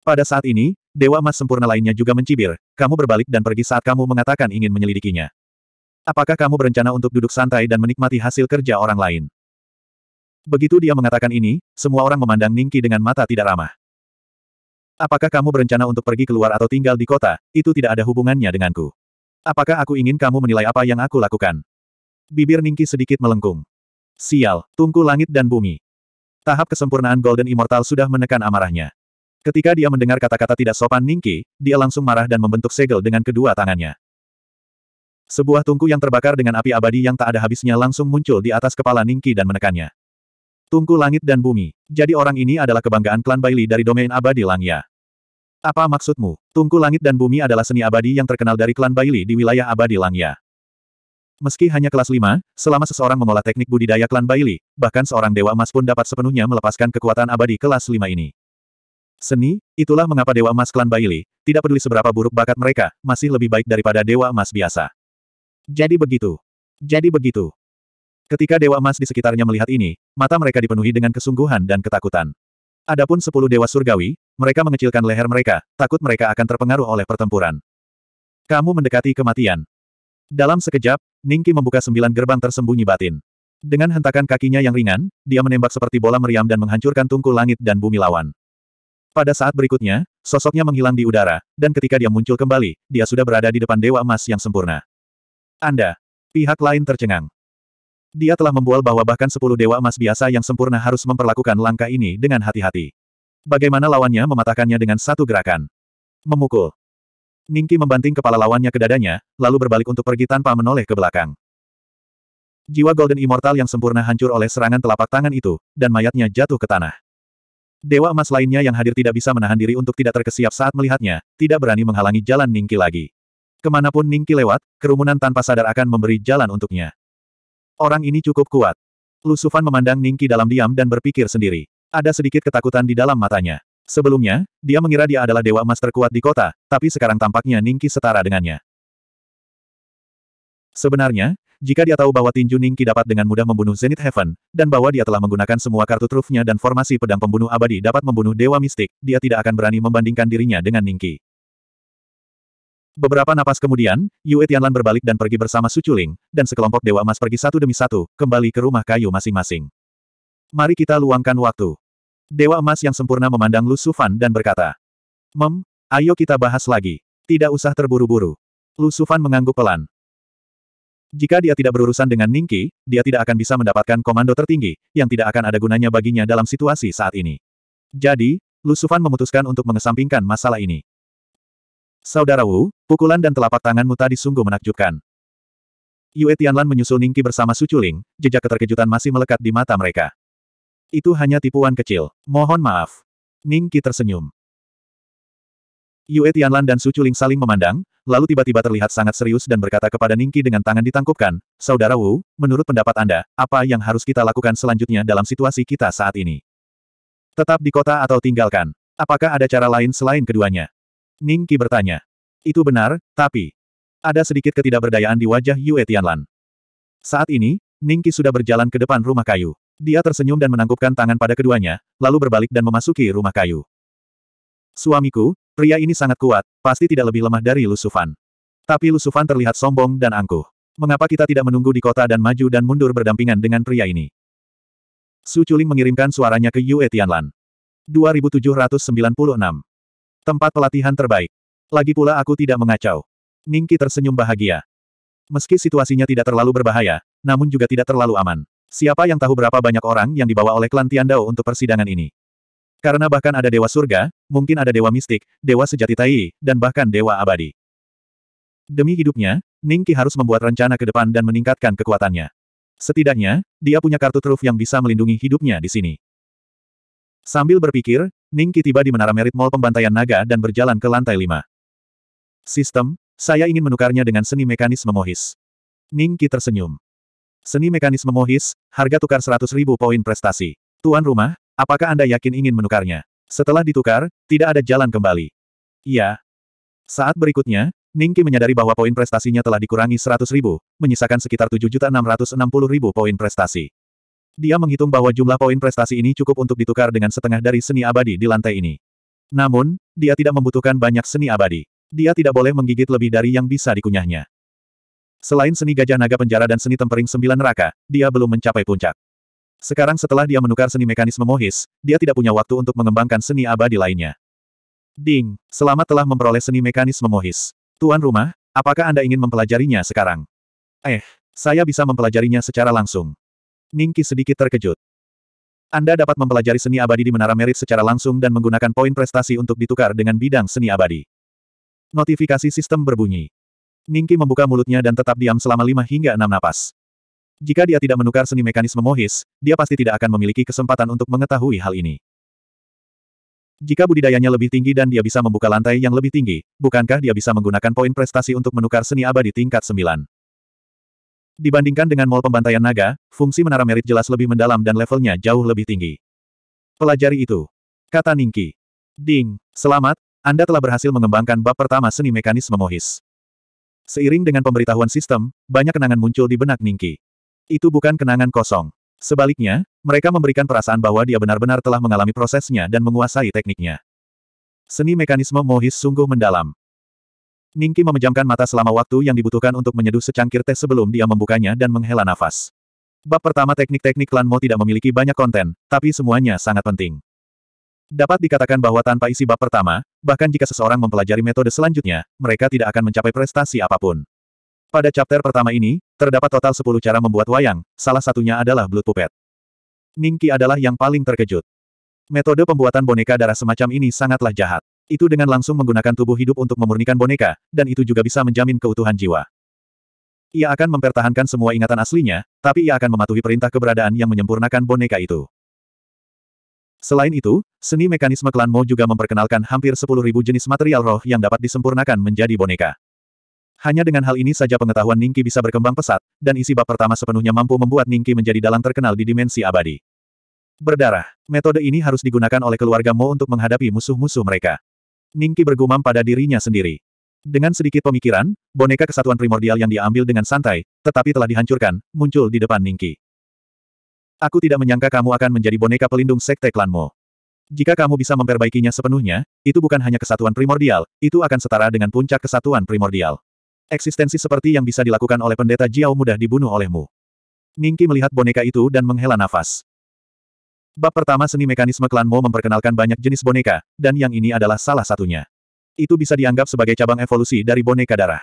Pada saat ini, dewa emas sempurna lainnya juga mencibir, kamu berbalik dan pergi saat kamu mengatakan ingin menyelidikinya. Apakah kamu berencana untuk duduk santai dan menikmati hasil kerja orang lain? Begitu dia mengatakan ini, semua orang memandang Ningki dengan mata tidak ramah. Apakah kamu berencana untuk pergi keluar atau tinggal di kota, itu tidak ada hubungannya denganku. Apakah aku ingin kamu menilai apa yang aku lakukan? Bibir Ningki sedikit melengkung. Sial, tungku langit dan bumi. Tahap kesempurnaan Golden Immortal sudah menekan amarahnya. Ketika dia mendengar kata-kata tidak sopan Ningki, dia langsung marah dan membentuk segel dengan kedua tangannya. Sebuah tungku yang terbakar dengan api abadi yang tak ada habisnya langsung muncul di atas kepala Ningki dan menekannya. Tungku langit dan bumi. Jadi orang ini adalah kebanggaan klan Baili dari domain abadi Langya. Apa maksudmu? Tungku langit dan bumi adalah seni abadi yang terkenal dari klan Baili di wilayah abadi Langya. Meski hanya kelas 5, selama seseorang mengolah teknik budidaya klan Baili, bahkan seorang dewa emas pun dapat sepenuhnya melepaskan kekuatan abadi kelas 5 ini. Seni, itulah mengapa dewa emas klan Baili, tidak peduli seberapa buruk bakat mereka, masih lebih baik daripada dewa emas biasa. Jadi begitu. Jadi begitu. Ketika dewa emas di sekitarnya melihat ini, mata mereka dipenuhi dengan kesungguhan dan ketakutan. Adapun sepuluh dewa surgawi, mereka mengecilkan leher mereka, takut mereka akan terpengaruh oleh pertempuran. Kamu mendekati kematian. Dalam sekejap, Ningki membuka sembilan gerbang tersembunyi batin. Dengan hentakan kakinya yang ringan, dia menembak seperti bola meriam dan menghancurkan tungku langit dan bumi lawan. Pada saat berikutnya, sosoknya menghilang di udara, dan ketika dia muncul kembali, dia sudah berada di depan Dewa Emas yang sempurna. Anda. Pihak lain tercengang. Dia telah membual bahwa bahkan sepuluh dewa emas biasa yang sempurna harus memperlakukan langkah ini dengan hati-hati. Bagaimana lawannya mematahkannya dengan satu gerakan. Memukul. Ningki membanting kepala lawannya ke dadanya, lalu berbalik untuk pergi tanpa menoleh ke belakang. Jiwa Golden Immortal yang sempurna hancur oleh serangan telapak tangan itu, dan mayatnya jatuh ke tanah. Dewa emas lainnya yang hadir tidak bisa menahan diri untuk tidak terkesiap saat melihatnya, tidak berani menghalangi jalan Ningki lagi. Kemanapun Ningki lewat, kerumunan tanpa sadar akan memberi jalan untuknya. Orang ini cukup kuat. Lusufan memandang Ningki dalam diam dan berpikir sendiri. Ada sedikit ketakutan di dalam matanya. Sebelumnya, dia mengira dia adalah dewa emas terkuat di kota, tapi sekarang tampaknya Ningki setara dengannya. Sebenarnya, jika dia tahu bahwa tinju Ningki dapat dengan mudah membunuh Zenith Heaven, dan bahwa dia telah menggunakan semua kartu trufnya dan formasi pedang pembunuh abadi dapat membunuh Dewa Mistik, dia tidak akan berani membandingkan dirinya dengan Ningki. Beberapa napas kemudian, Yue Tianlan berbalik dan pergi bersama Su Chuling, dan sekelompok dewa emas pergi satu demi satu, kembali ke rumah kayu masing-masing. Mari kita luangkan waktu. Dewa emas yang sempurna memandang Lu Sufan dan berkata, Mem, ayo kita bahas lagi. Tidak usah terburu-buru. Lu Sufan mengangguk pelan. Jika dia tidak berurusan dengan Ningki, dia tidak akan bisa mendapatkan komando tertinggi, yang tidak akan ada gunanya baginya dalam situasi saat ini. Jadi, Lu Sufan memutuskan untuk mengesampingkan masalah ini. Saudara Wu, pukulan dan telapak tanganmu tadi sungguh menakjubkan. Yue Tianlan menyusul Ningki bersama Su Chuling, jejak keterkejutan masih melekat di mata mereka. Itu hanya tipuan kecil, mohon maaf. Ningki tersenyum. Yue Tianlan dan Su Chuling saling memandang, lalu tiba-tiba terlihat sangat serius dan berkata kepada Ningki dengan tangan ditangkupkan, Saudara Wu, menurut pendapat Anda, apa yang harus kita lakukan selanjutnya dalam situasi kita saat ini? Tetap di kota atau tinggalkan? Apakah ada cara lain selain keduanya? Ning Qi bertanya. Itu benar, tapi... Ada sedikit ketidakberdayaan di wajah Yue Tianlan. Saat ini, Ning Qi sudah berjalan ke depan rumah kayu. Dia tersenyum dan menangkupkan tangan pada keduanya, lalu berbalik dan memasuki rumah kayu. Suamiku, pria ini sangat kuat, pasti tidak lebih lemah dari Lusufan. Tapi Lusufan terlihat sombong dan angkuh. Mengapa kita tidak menunggu di kota dan maju dan mundur berdampingan dengan pria ini? Su Chuling mengirimkan suaranya ke Yue Tianlan. 2796 Tempat pelatihan terbaik. Lagi pula aku tidak mengacau. Ningki tersenyum bahagia. Meski situasinya tidak terlalu berbahaya, namun juga tidak terlalu aman. Siapa yang tahu berapa banyak orang yang dibawa oleh klan Tiandao untuk persidangan ini? Karena bahkan ada dewa surga, mungkin ada dewa mistik, dewa sejati tai, dan bahkan dewa abadi. Demi hidupnya, Ningki harus membuat rencana ke depan dan meningkatkan kekuatannya. Setidaknya, dia punya kartu truf yang bisa melindungi hidupnya di sini. Sambil berpikir, Ningki tiba di menara merit mall pembantaian naga dan berjalan ke lantai lima. Sistem, saya ingin menukarnya dengan seni mekanisme Mohis. Ningki tersenyum. Seni mekanisme Mohis, harga tukar 100 ribu poin prestasi. Tuan rumah, apakah Anda yakin ingin menukarnya? Setelah ditukar, tidak ada jalan kembali. Iya. Saat berikutnya, Ningki menyadari bahwa poin prestasinya telah dikurangi 100 ribu, menyisakan sekitar 7.660.000 poin prestasi. Dia menghitung bahwa jumlah poin prestasi ini cukup untuk ditukar dengan setengah dari seni abadi di lantai ini. Namun, dia tidak membutuhkan banyak seni abadi. Dia tidak boleh menggigit lebih dari yang bisa dikunyahnya. Selain seni gajah naga penjara dan seni tempering sembilan neraka, dia belum mencapai puncak. Sekarang setelah dia menukar seni mekanisme Mohis, dia tidak punya waktu untuk mengembangkan seni abadi lainnya. Ding, selamat telah memperoleh seni mekanisme Mohis. Tuan rumah, apakah Anda ingin mempelajarinya sekarang? Eh, saya bisa mempelajarinya secara langsung. Ningki sedikit terkejut. Anda dapat mempelajari seni abadi di Menara Merit secara langsung dan menggunakan poin prestasi untuk ditukar dengan bidang seni abadi. Notifikasi sistem berbunyi. Ningki membuka mulutnya dan tetap diam selama lima hingga enam napas. Jika dia tidak menukar seni mekanisme Mohis, dia pasti tidak akan memiliki kesempatan untuk mengetahui hal ini. Jika budidayanya lebih tinggi dan dia bisa membuka lantai yang lebih tinggi, bukankah dia bisa menggunakan poin prestasi untuk menukar seni abadi tingkat 9? Dibandingkan dengan mall pembantaian naga, fungsi menara merit jelas lebih mendalam dan levelnya jauh lebih tinggi. Pelajari itu. Kata Ningki. Ding, selamat, Anda telah berhasil mengembangkan bab pertama seni mekanisme Mohis. Seiring dengan pemberitahuan sistem, banyak kenangan muncul di benak Ningki. Itu bukan kenangan kosong. Sebaliknya, mereka memberikan perasaan bahwa dia benar-benar telah mengalami prosesnya dan menguasai tekniknya. Seni mekanisme Mohis sungguh mendalam. Ningki memejamkan mata selama waktu yang dibutuhkan untuk menyeduh secangkir teh sebelum dia membukanya dan menghela nafas. Bab pertama teknik-teknik klan Mo tidak memiliki banyak konten, tapi semuanya sangat penting. Dapat dikatakan bahwa tanpa isi bab pertama, bahkan jika seseorang mempelajari metode selanjutnya, mereka tidak akan mencapai prestasi apapun. Pada chapter pertama ini, terdapat total 10 cara membuat wayang, salah satunya adalah Blood Puppet. Ningki adalah yang paling terkejut. Metode pembuatan boneka darah semacam ini sangatlah jahat. Itu dengan langsung menggunakan tubuh hidup untuk memurnikan boneka, dan itu juga bisa menjamin keutuhan jiwa. Ia akan mempertahankan semua ingatan aslinya, tapi ia akan mematuhi perintah keberadaan yang menyempurnakan boneka itu. Selain itu, seni mekanisme klan Mo juga memperkenalkan hampir 10.000 jenis material roh yang dapat disempurnakan menjadi boneka. Hanya dengan hal ini saja pengetahuan Ningki bisa berkembang pesat, dan isi bab pertama sepenuhnya mampu membuat Ningki menjadi dalang terkenal di dimensi abadi. Berdarah. Metode ini harus digunakan oleh keluarga Mo untuk menghadapi musuh-musuh mereka. Ningki bergumam pada dirinya sendiri. Dengan sedikit pemikiran, boneka kesatuan primordial yang diambil dengan santai, tetapi telah dihancurkan, muncul di depan Ningki. Aku tidak menyangka kamu akan menjadi boneka pelindung sekte klanmu. Jika kamu bisa memperbaikinya sepenuhnya, itu bukan hanya kesatuan primordial, itu akan setara dengan puncak kesatuan primordial. Eksistensi seperti yang bisa dilakukan oleh pendeta Jiao mudah dibunuh olehmu. Ningki melihat boneka itu dan menghela nafas. Bab pertama seni mekanisme klan Mo memperkenalkan banyak jenis boneka, dan yang ini adalah salah satunya. Itu bisa dianggap sebagai cabang evolusi dari boneka darah.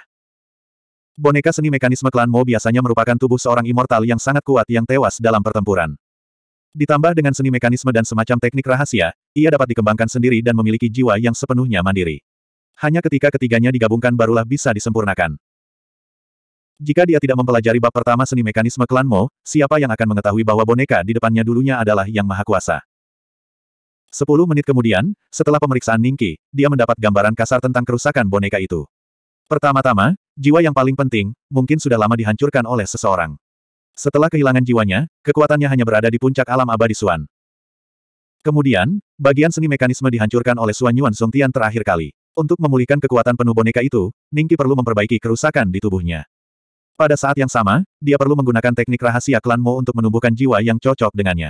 Boneka seni mekanisme klan Mo biasanya merupakan tubuh seorang immortal yang sangat kuat yang tewas dalam pertempuran. Ditambah dengan seni mekanisme dan semacam teknik rahasia, ia dapat dikembangkan sendiri dan memiliki jiwa yang sepenuhnya mandiri. Hanya ketika ketiganya digabungkan barulah bisa disempurnakan. Jika dia tidak mempelajari bab pertama seni mekanisme klan Mo, siapa yang akan mengetahui bahwa boneka di depannya dulunya adalah yang maha kuasa? Sepuluh menit kemudian, setelah pemeriksaan Ningki, dia mendapat gambaran kasar tentang kerusakan boneka itu. Pertama-tama, jiwa yang paling penting, mungkin sudah lama dihancurkan oleh seseorang. Setelah kehilangan jiwanya, kekuatannya hanya berada di puncak alam abadi Suan. Kemudian, bagian seni mekanisme dihancurkan oleh Suan Yuan Song Tian terakhir kali. Untuk memulihkan kekuatan penuh boneka itu, Ningki perlu memperbaiki kerusakan di tubuhnya. Pada saat yang sama, dia perlu menggunakan teknik rahasia klan Mo untuk menumbuhkan jiwa yang cocok dengannya.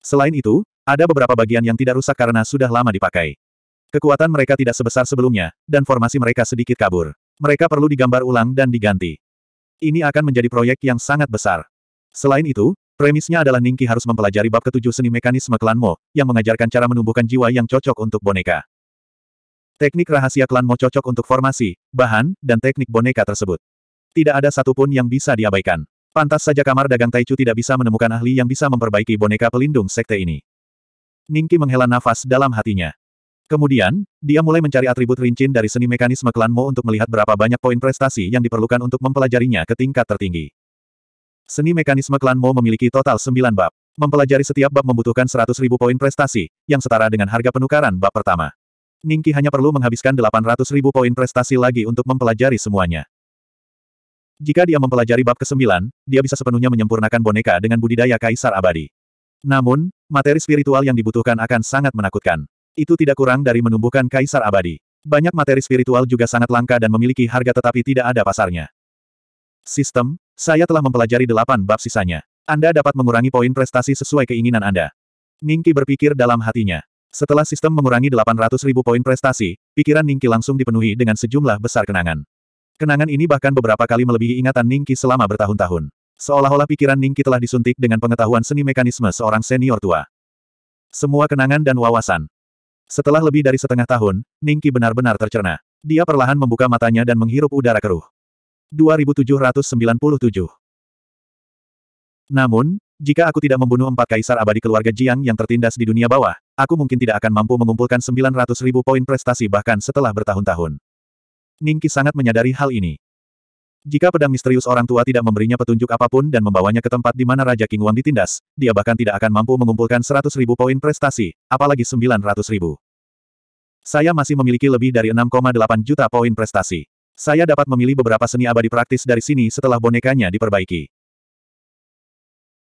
Selain itu, ada beberapa bagian yang tidak rusak karena sudah lama dipakai. Kekuatan mereka tidak sebesar sebelumnya, dan formasi mereka sedikit kabur. Mereka perlu digambar ulang dan diganti. Ini akan menjadi proyek yang sangat besar. Selain itu, premisnya adalah Ningki harus mempelajari bab ketujuh seni mekanisme klan Mo, yang mengajarkan cara menumbuhkan jiwa yang cocok untuk boneka. Teknik rahasia klan Mo cocok untuk formasi, bahan, dan teknik boneka tersebut. Tidak ada satupun yang bisa diabaikan. Pantas saja kamar dagang Taichu tidak bisa menemukan ahli yang bisa memperbaiki boneka pelindung sekte ini. Ningki menghela nafas dalam hatinya. Kemudian, dia mulai mencari atribut rincin dari seni mekanisme klan Mo untuk melihat berapa banyak poin prestasi yang diperlukan untuk mempelajarinya ke tingkat tertinggi. Seni mekanisme klan Mo memiliki total 9 bab. Mempelajari setiap bab membutuhkan ribu poin prestasi, yang setara dengan harga penukaran bab pertama. Ningki hanya perlu menghabiskan ribu poin prestasi lagi untuk mempelajari semuanya. Jika dia mempelajari bab ke-9, dia bisa sepenuhnya menyempurnakan boneka dengan budidaya kaisar abadi. Namun, materi spiritual yang dibutuhkan akan sangat menakutkan. Itu tidak kurang dari menumbuhkan kaisar abadi. Banyak materi spiritual juga sangat langka dan memiliki harga tetapi tidak ada pasarnya. Sistem, saya telah mempelajari delapan bab sisanya. Anda dapat mengurangi poin prestasi sesuai keinginan Anda. Ningki berpikir dalam hatinya. Setelah sistem mengurangi 800 ribu poin prestasi, pikiran Ningki langsung dipenuhi dengan sejumlah besar kenangan. Kenangan ini bahkan beberapa kali melebihi ingatan Ningki selama bertahun-tahun. Seolah-olah pikiran Ningki telah disuntik dengan pengetahuan seni mekanisme seorang senior tua. Semua kenangan dan wawasan. Setelah lebih dari setengah tahun, Ningki benar-benar tercerna. Dia perlahan membuka matanya dan menghirup udara keruh. 2797 Namun, jika aku tidak membunuh empat kaisar abadi keluarga Jiang yang tertindas di dunia bawah, aku mungkin tidak akan mampu mengumpulkan 900 ribu poin prestasi bahkan setelah bertahun-tahun. Ningki sangat menyadari hal ini. Jika pedang misterius orang tua tidak memberinya petunjuk apapun dan membawanya ke tempat di mana Raja King Wang ditindas, dia bahkan tidak akan mampu mengumpulkan 100 ribu poin prestasi, apalagi 900 ribu. Saya masih memiliki lebih dari 6,8 juta poin prestasi. Saya dapat memilih beberapa seni abadi praktis dari sini setelah bonekanya diperbaiki.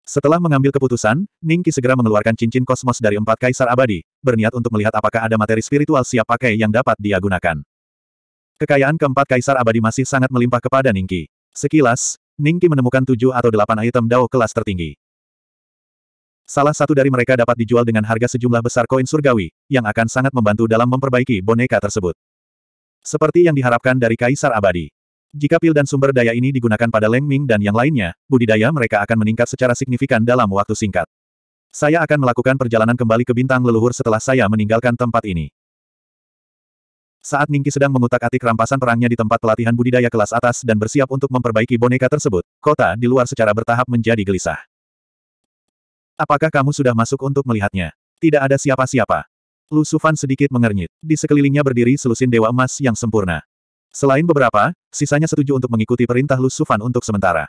Setelah mengambil keputusan, Ningki segera mengeluarkan cincin kosmos dari empat kaisar abadi, berniat untuk melihat apakah ada materi spiritual siap pakai yang dapat dia gunakan. Kekayaan keempat kaisar abadi masih sangat melimpah kepada Ningki. Sekilas, Ningki menemukan tujuh atau delapan item dao kelas tertinggi. Salah satu dari mereka dapat dijual dengan harga sejumlah besar koin surgawi, yang akan sangat membantu dalam memperbaiki boneka tersebut. Seperti yang diharapkan dari kaisar abadi. Jika pil dan sumber daya ini digunakan pada Leng Ming dan yang lainnya, budidaya mereka akan meningkat secara signifikan dalam waktu singkat. Saya akan melakukan perjalanan kembali ke bintang leluhur setelah saya meninggalkan tempat ini. Saat Ningki sedang mengutak-atik rampasan perangnya di tempat pelatihan budidaya kelas atas dan bersiap untuk memperbaiki boneka tersebut, kota di luar secara bertahap menjadi gelisah. Apakah kamu sudah masuk untuk melihatnya? Tidak ada siapa-siapa. Lu Sufan sedikit mengernyit. Di sekelilingnya berdiri selusin dewa emas yang sempurna. Selain beberapa, sisanya setuju untuk mengikuti perintah Lu Sufan untuk sementara.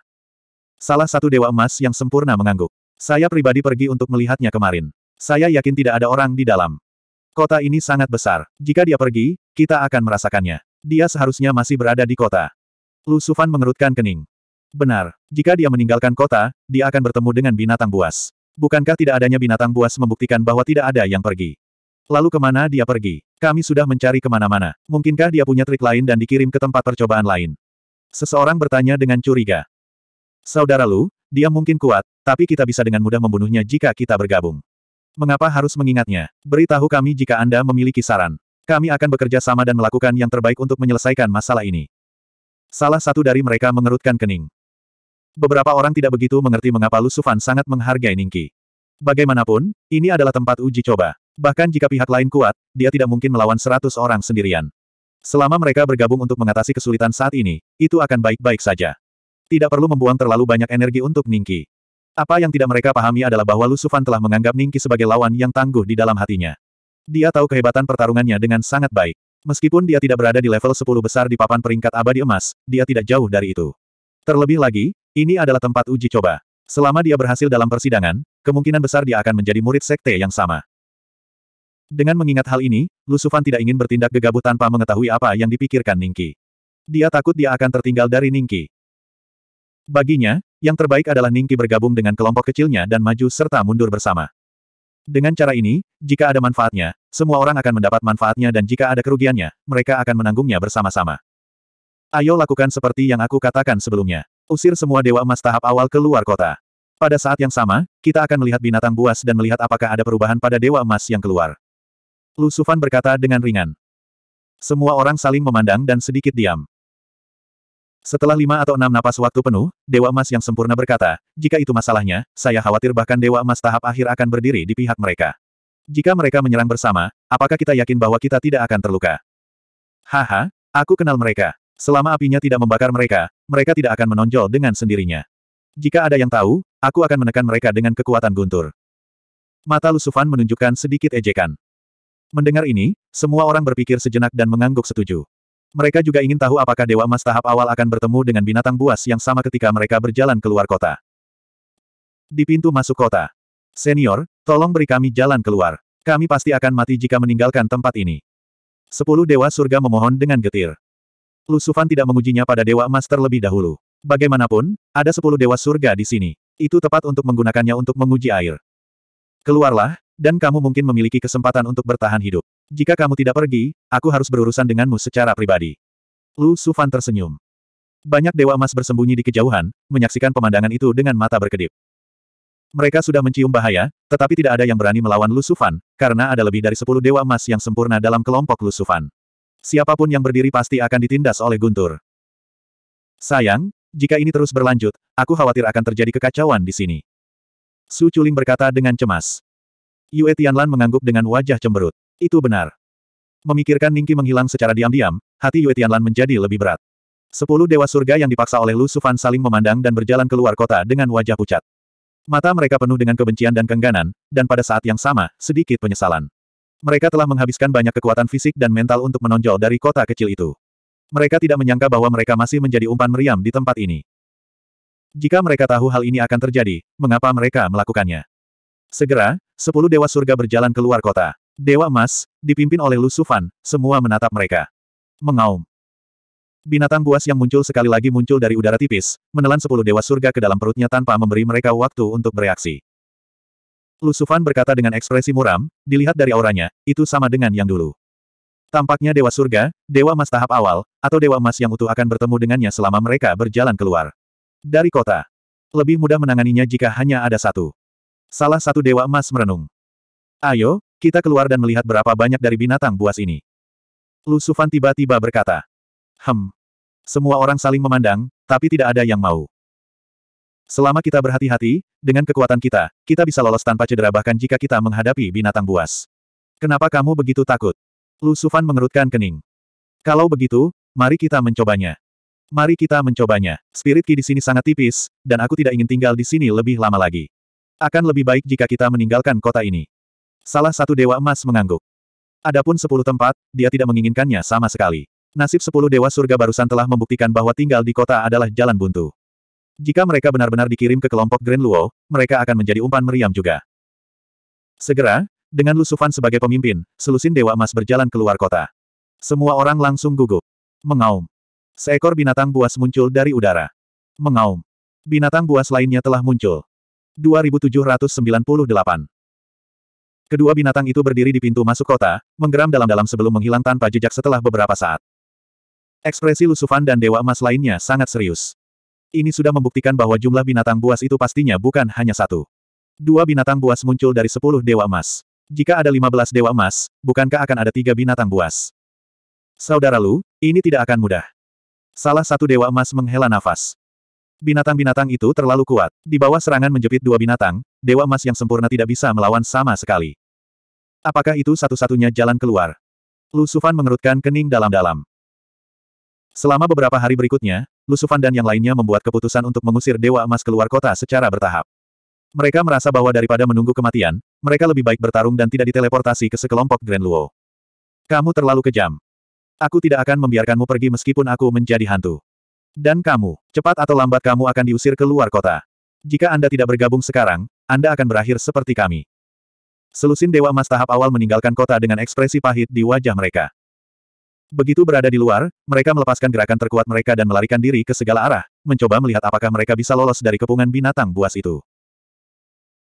Salah satu dewa emas yang sempurna mengangguk. Saya pribadi pergi untuk melihatnya kemarin. Saya yakin tidak ada orang di dalam. Kota ini sangat besar. Jika dia pergi, kita akan merasakannya. Dia seharusnya masih berada di kota. Lu Sufan mengerutkan kening. Benar. Jika dia meninggalkan kota, dia akan bertemu dengan binatang buas. Bukankah tidak adanya binatang buas membuktikan bahwa tidak ada yang pergi? Lalu kemana dia pergi? Kami sudah mencari kemana-mana. Mungkinkah dia punya trik lain dan dikirim ke tempat percobaan lain? Seseorang bertanya dengan curiga. Saudara Lu, dia mungkin kuat, tapi kita bisa dengan mudah membunuhnya jika kita bergabung. Mengapa harus mengingatnya? Beritahu kami jika Anda memiliki saran. Kami akan bekerja sama dan melakukan yang terbaik untuk menyelesaikan masalah ini. Salah satu dari mereka mengerutkan kening. Beberapa orang tidak begitu mengerti mengapa Lusufan sangat menghargai Ningki. Bagaimanapun, ini adalah tempat uji coba. Bahkan jika pihak lain kuat, dia tidak mungkin melawan seratus orang sendirian. Selama mereka bergabung untuk mengatasi kesulitan saat ini, itu akan baik-baik saja. Tidak perlu membuang terlalu banyak energi untuk Ningki. Apa yang tidak mereka pahami adalah bahwa Lusufan telah menganggap Ningki sebagai lawan yang tangguh di dalam hatinya. Dia tahu kehebatan pertarungannya dengan sangat baik. Meskipun dia tidak berada di level 10 besar di papan peringkat abadi emas, dia tidak jauh dari itu. Terlebih lagi, ini adalah tempat uji coba. Selama dia berhasil dalam persidangan, kemungkinan besar dia akan menjadi murid sekte yang sama. Dengan mengingat hal ini, Lusufan tidak ingin bertindak gegabah tanpa mengetahui apa yang dipikirkan Ningki. Dia takut dia akan tertinggal dari Ningki. Baginya, yang terbaik adalah Ningki bergabung dengan kelompok kecilnya dan maju serta mundur bersama. Dengan cara ini, jika ada manfaatnya, semua orang akan mendapat manfaatnya dan jika ada kerugiannya, mereka akan menanggungnya bersama-sama. Ayo lakukan seperti yang aku katakan sebelumnya. Usir semua Dewa Emas tahap awal keluar kota. Pada saat yang sama, kita akan melihat binatang buas dan melihat apakah ada perubahan pada Dewa Emas yang keluar. Lusufan berkata dengan ringan. Semua orang saling memandang dan sedikit diam. Setelah lima atau enam napas waktu penuh, Dewa Emas yang sempurna berkata, jika itu masalahnya, saya khawatir bahkan Dewa Emas tahap akhir akan berdiri di pihak mereka. Jika mereka menyerang bersama, apakah kita yakin bahwa kita tidak akan terluka? Haha, aku kenal mereka. Selama apinya tidak membakar mereka, mereka tidak akan menonjol dengan sendirinya. Jika ada yang tahu, aku akan menekan mereka dengan kekuatan guntur. Mata Lusufan menunjukkan sedikit ejekan. Mendengar ini, semua orang berpikir sejenak dan mengangguk setuju. Mereka juga ingin tahu apakah Dewa emas tahap awal akan bertemu dengan binatang buas yang sama ketika mereka berjalan keluar kota. Di pintu masuk kota. Senior, tolong beri kami jalan keluar. Kami pasti akan mati jika meninggalkan tempat ini. Sepuluh Dewa Surga memohon dengan getir. Lusufan tidak mengujinya pada Dewa Emas terlebih dahulu. Bagaimanapun, ada sepuluh Dewa Surga di sini. Itu tepat untuk menggunakannya untuk menguji air. Keluarlah, dan kamu mungkin memiliki kesempatan untuk bertahan hidup. Jika kamu tidak pergi, aku harus berurusan denganmu secara pribadi. Lu Sufan tersenyum. Banyak dewa emas bersembunyi di kejauhan, menyaksikan pemandangan itu dengan mata berkedip. Mereka sudah mencium bahaya, tetapi tidak ada yang berani melawan Lu Sufan, karena ada lebih dari sepuluh dewa emas yang sempurna dalam kelompok Lu Sufan. Siapapun yang berdiri pasti akan ditindas oleh Guntur. Sayang, jika ini terus berlanjut, aku khawatir akan terjadi kekacauan di sini. Su Chuling berkata dengan cemas. Yue Tianlan mengangguk dengan wajah cemberut. Itu benar. Memikirkan Ningki menghilang secara diam-diam, hati Yue Tianlan menjadi lebih berat. Sepuluh dewa surga yang dipaksa oleh Lu Sufan saling memandang dan berjalan keluar kota dengan wajah pucat. Mata mereka penuh dengan kebencian dan kengganan, dan pada saat yang sama, sedikit penyesalan. Mereka telah menghabiskan banyak kekuatan fisik dan mental untuk menonjol dari kota kecil itu. Mereka tidak menyangka bahwa mereka masih menjadi umpan meriam di tempat ini. Jika mereka tahu hal ini akan terjadi, mengapa mereka melakukannya? Segera, sepuluh dewa surga berjalan keluar kota. Dewa Emas, dipimpin oleh Lu Sufan, semua menatap mereka. Mengaum. Binatang buas yang muncul sekali lagi muncul dari udara tipis, menelan sepuluh dewa surga ke dalam perutnya tanpa memberi mereka waktu untuk bereaksi. Lusufan berkata dengan ekspresi muram, dilihat dari auranya, itu sama dengan yang dulu. Tampaknya dewa surga, dewa emas tahap awal, atau dewa emas yang utuh akan bertemu dengannya selama mereka berjalan keluar. Dari kota. Lebih mudah menanganinya jika hanya ada satu. Salah satu dewa emas merenung. Ayo, kita keluar dan melihat berapa banyak dari binatang buas ini. Lu Sufan tiba-tiba berkata. Hem. Semua orang saling memandang, tapi tidak ada yang mau. Selama kita berhati-hati, dengan kekuatan kita, kita bisa lolos tanpa cedera bahkan jika kita menghadapi binatang buas. Kenapa kamu begitu takut? Lu Sufan mengerutkan kening. Kalau begitu, mari kita mencobanya. Mari kita mencobanya. Spirit Ki di sini sangat tipis, dan aku tidak ingin tinggal di sini lebih lama lagi. Akan lebih baik jika kita meninggalkan kota ini. Salah satu dewa emas mengangguk. Adapun sepuluh tempat, dia tidak menginginkannya sama sekali. Nasib sepuluh dewa surga barusan telah membuktikan bahwa tinggal di kota adalah jalan buntu. Jika mereka benar-benar dikirim ke kelompok Grand Luo, mereka akan menjadi umpan meriam juga. Segera, dengan Lusufan sebagai pemimpin, selusin Dewa Emas berjalan keluar kota. Semua orang langsung gugup. Mengaum. Seekor binatang buas muncul dari udara. Mengaum. Binatang buas lainnya telah muncul. 2798. Kedua binatang itu berdiri di pintu masuk kota, menggeram dalam-dalam sebelum menghilang tanpa jejak setelah beberapa saat. Ekspresi Lusufan dan Dewa Emas lainnya sangat serius. Ini sudah membuktikan bahwa jumlah binatang buas itu pastinya bukan hanya satu. Dua binatang buas muncul dari sepuluh Dewa Emas. Jika ada lima belas Dewa Emas, bukankah akan ada tiga binatang buas? Saudara Lu, ini tidak akan mudah. Salah satu Dewa Emas menghela nafas. Binatang-binatang itu terlalu kuat. Di bawah serangan menjepit dua binatang, Dewa Emas yang sempurna tidak bisa melawan sama sekali. Apakah itu satu-satunya jalan keluar? Lusufan mengerutkan kening dalam-dalam. Selama beberapa hari berikutnya, Lusufan dan yang lainnya membuat keputusan untuk mengusir Dewa Emas keluar kota secara bertahap. Mereka merasa bahwa daripada menunggu kematian, mereka lebih baik bertarung dan tidak diteleportasi ke sekelompok Grand Luo. Kamu terlalu kejam. Aku tidak akan membiarkanmu pergi meskipun aku menjadi hantu. Dan kamu, cepat atau lambat kamu akan diusir ke luar kota. Jika Anda tidak bergabung sekarang, Anda akan berakhir seperti kami. Selusin Dewa Mas tahap awal meninggalkan kota dengan ekspresi pahit di wajah mereka. Begitu berada di luar, mereka melepaskan gerakan terkuat mereka dan melarikan diri ke segala arah, mencoba melihat apakah mereka bisa lolos dari kepungan binatang buas itu.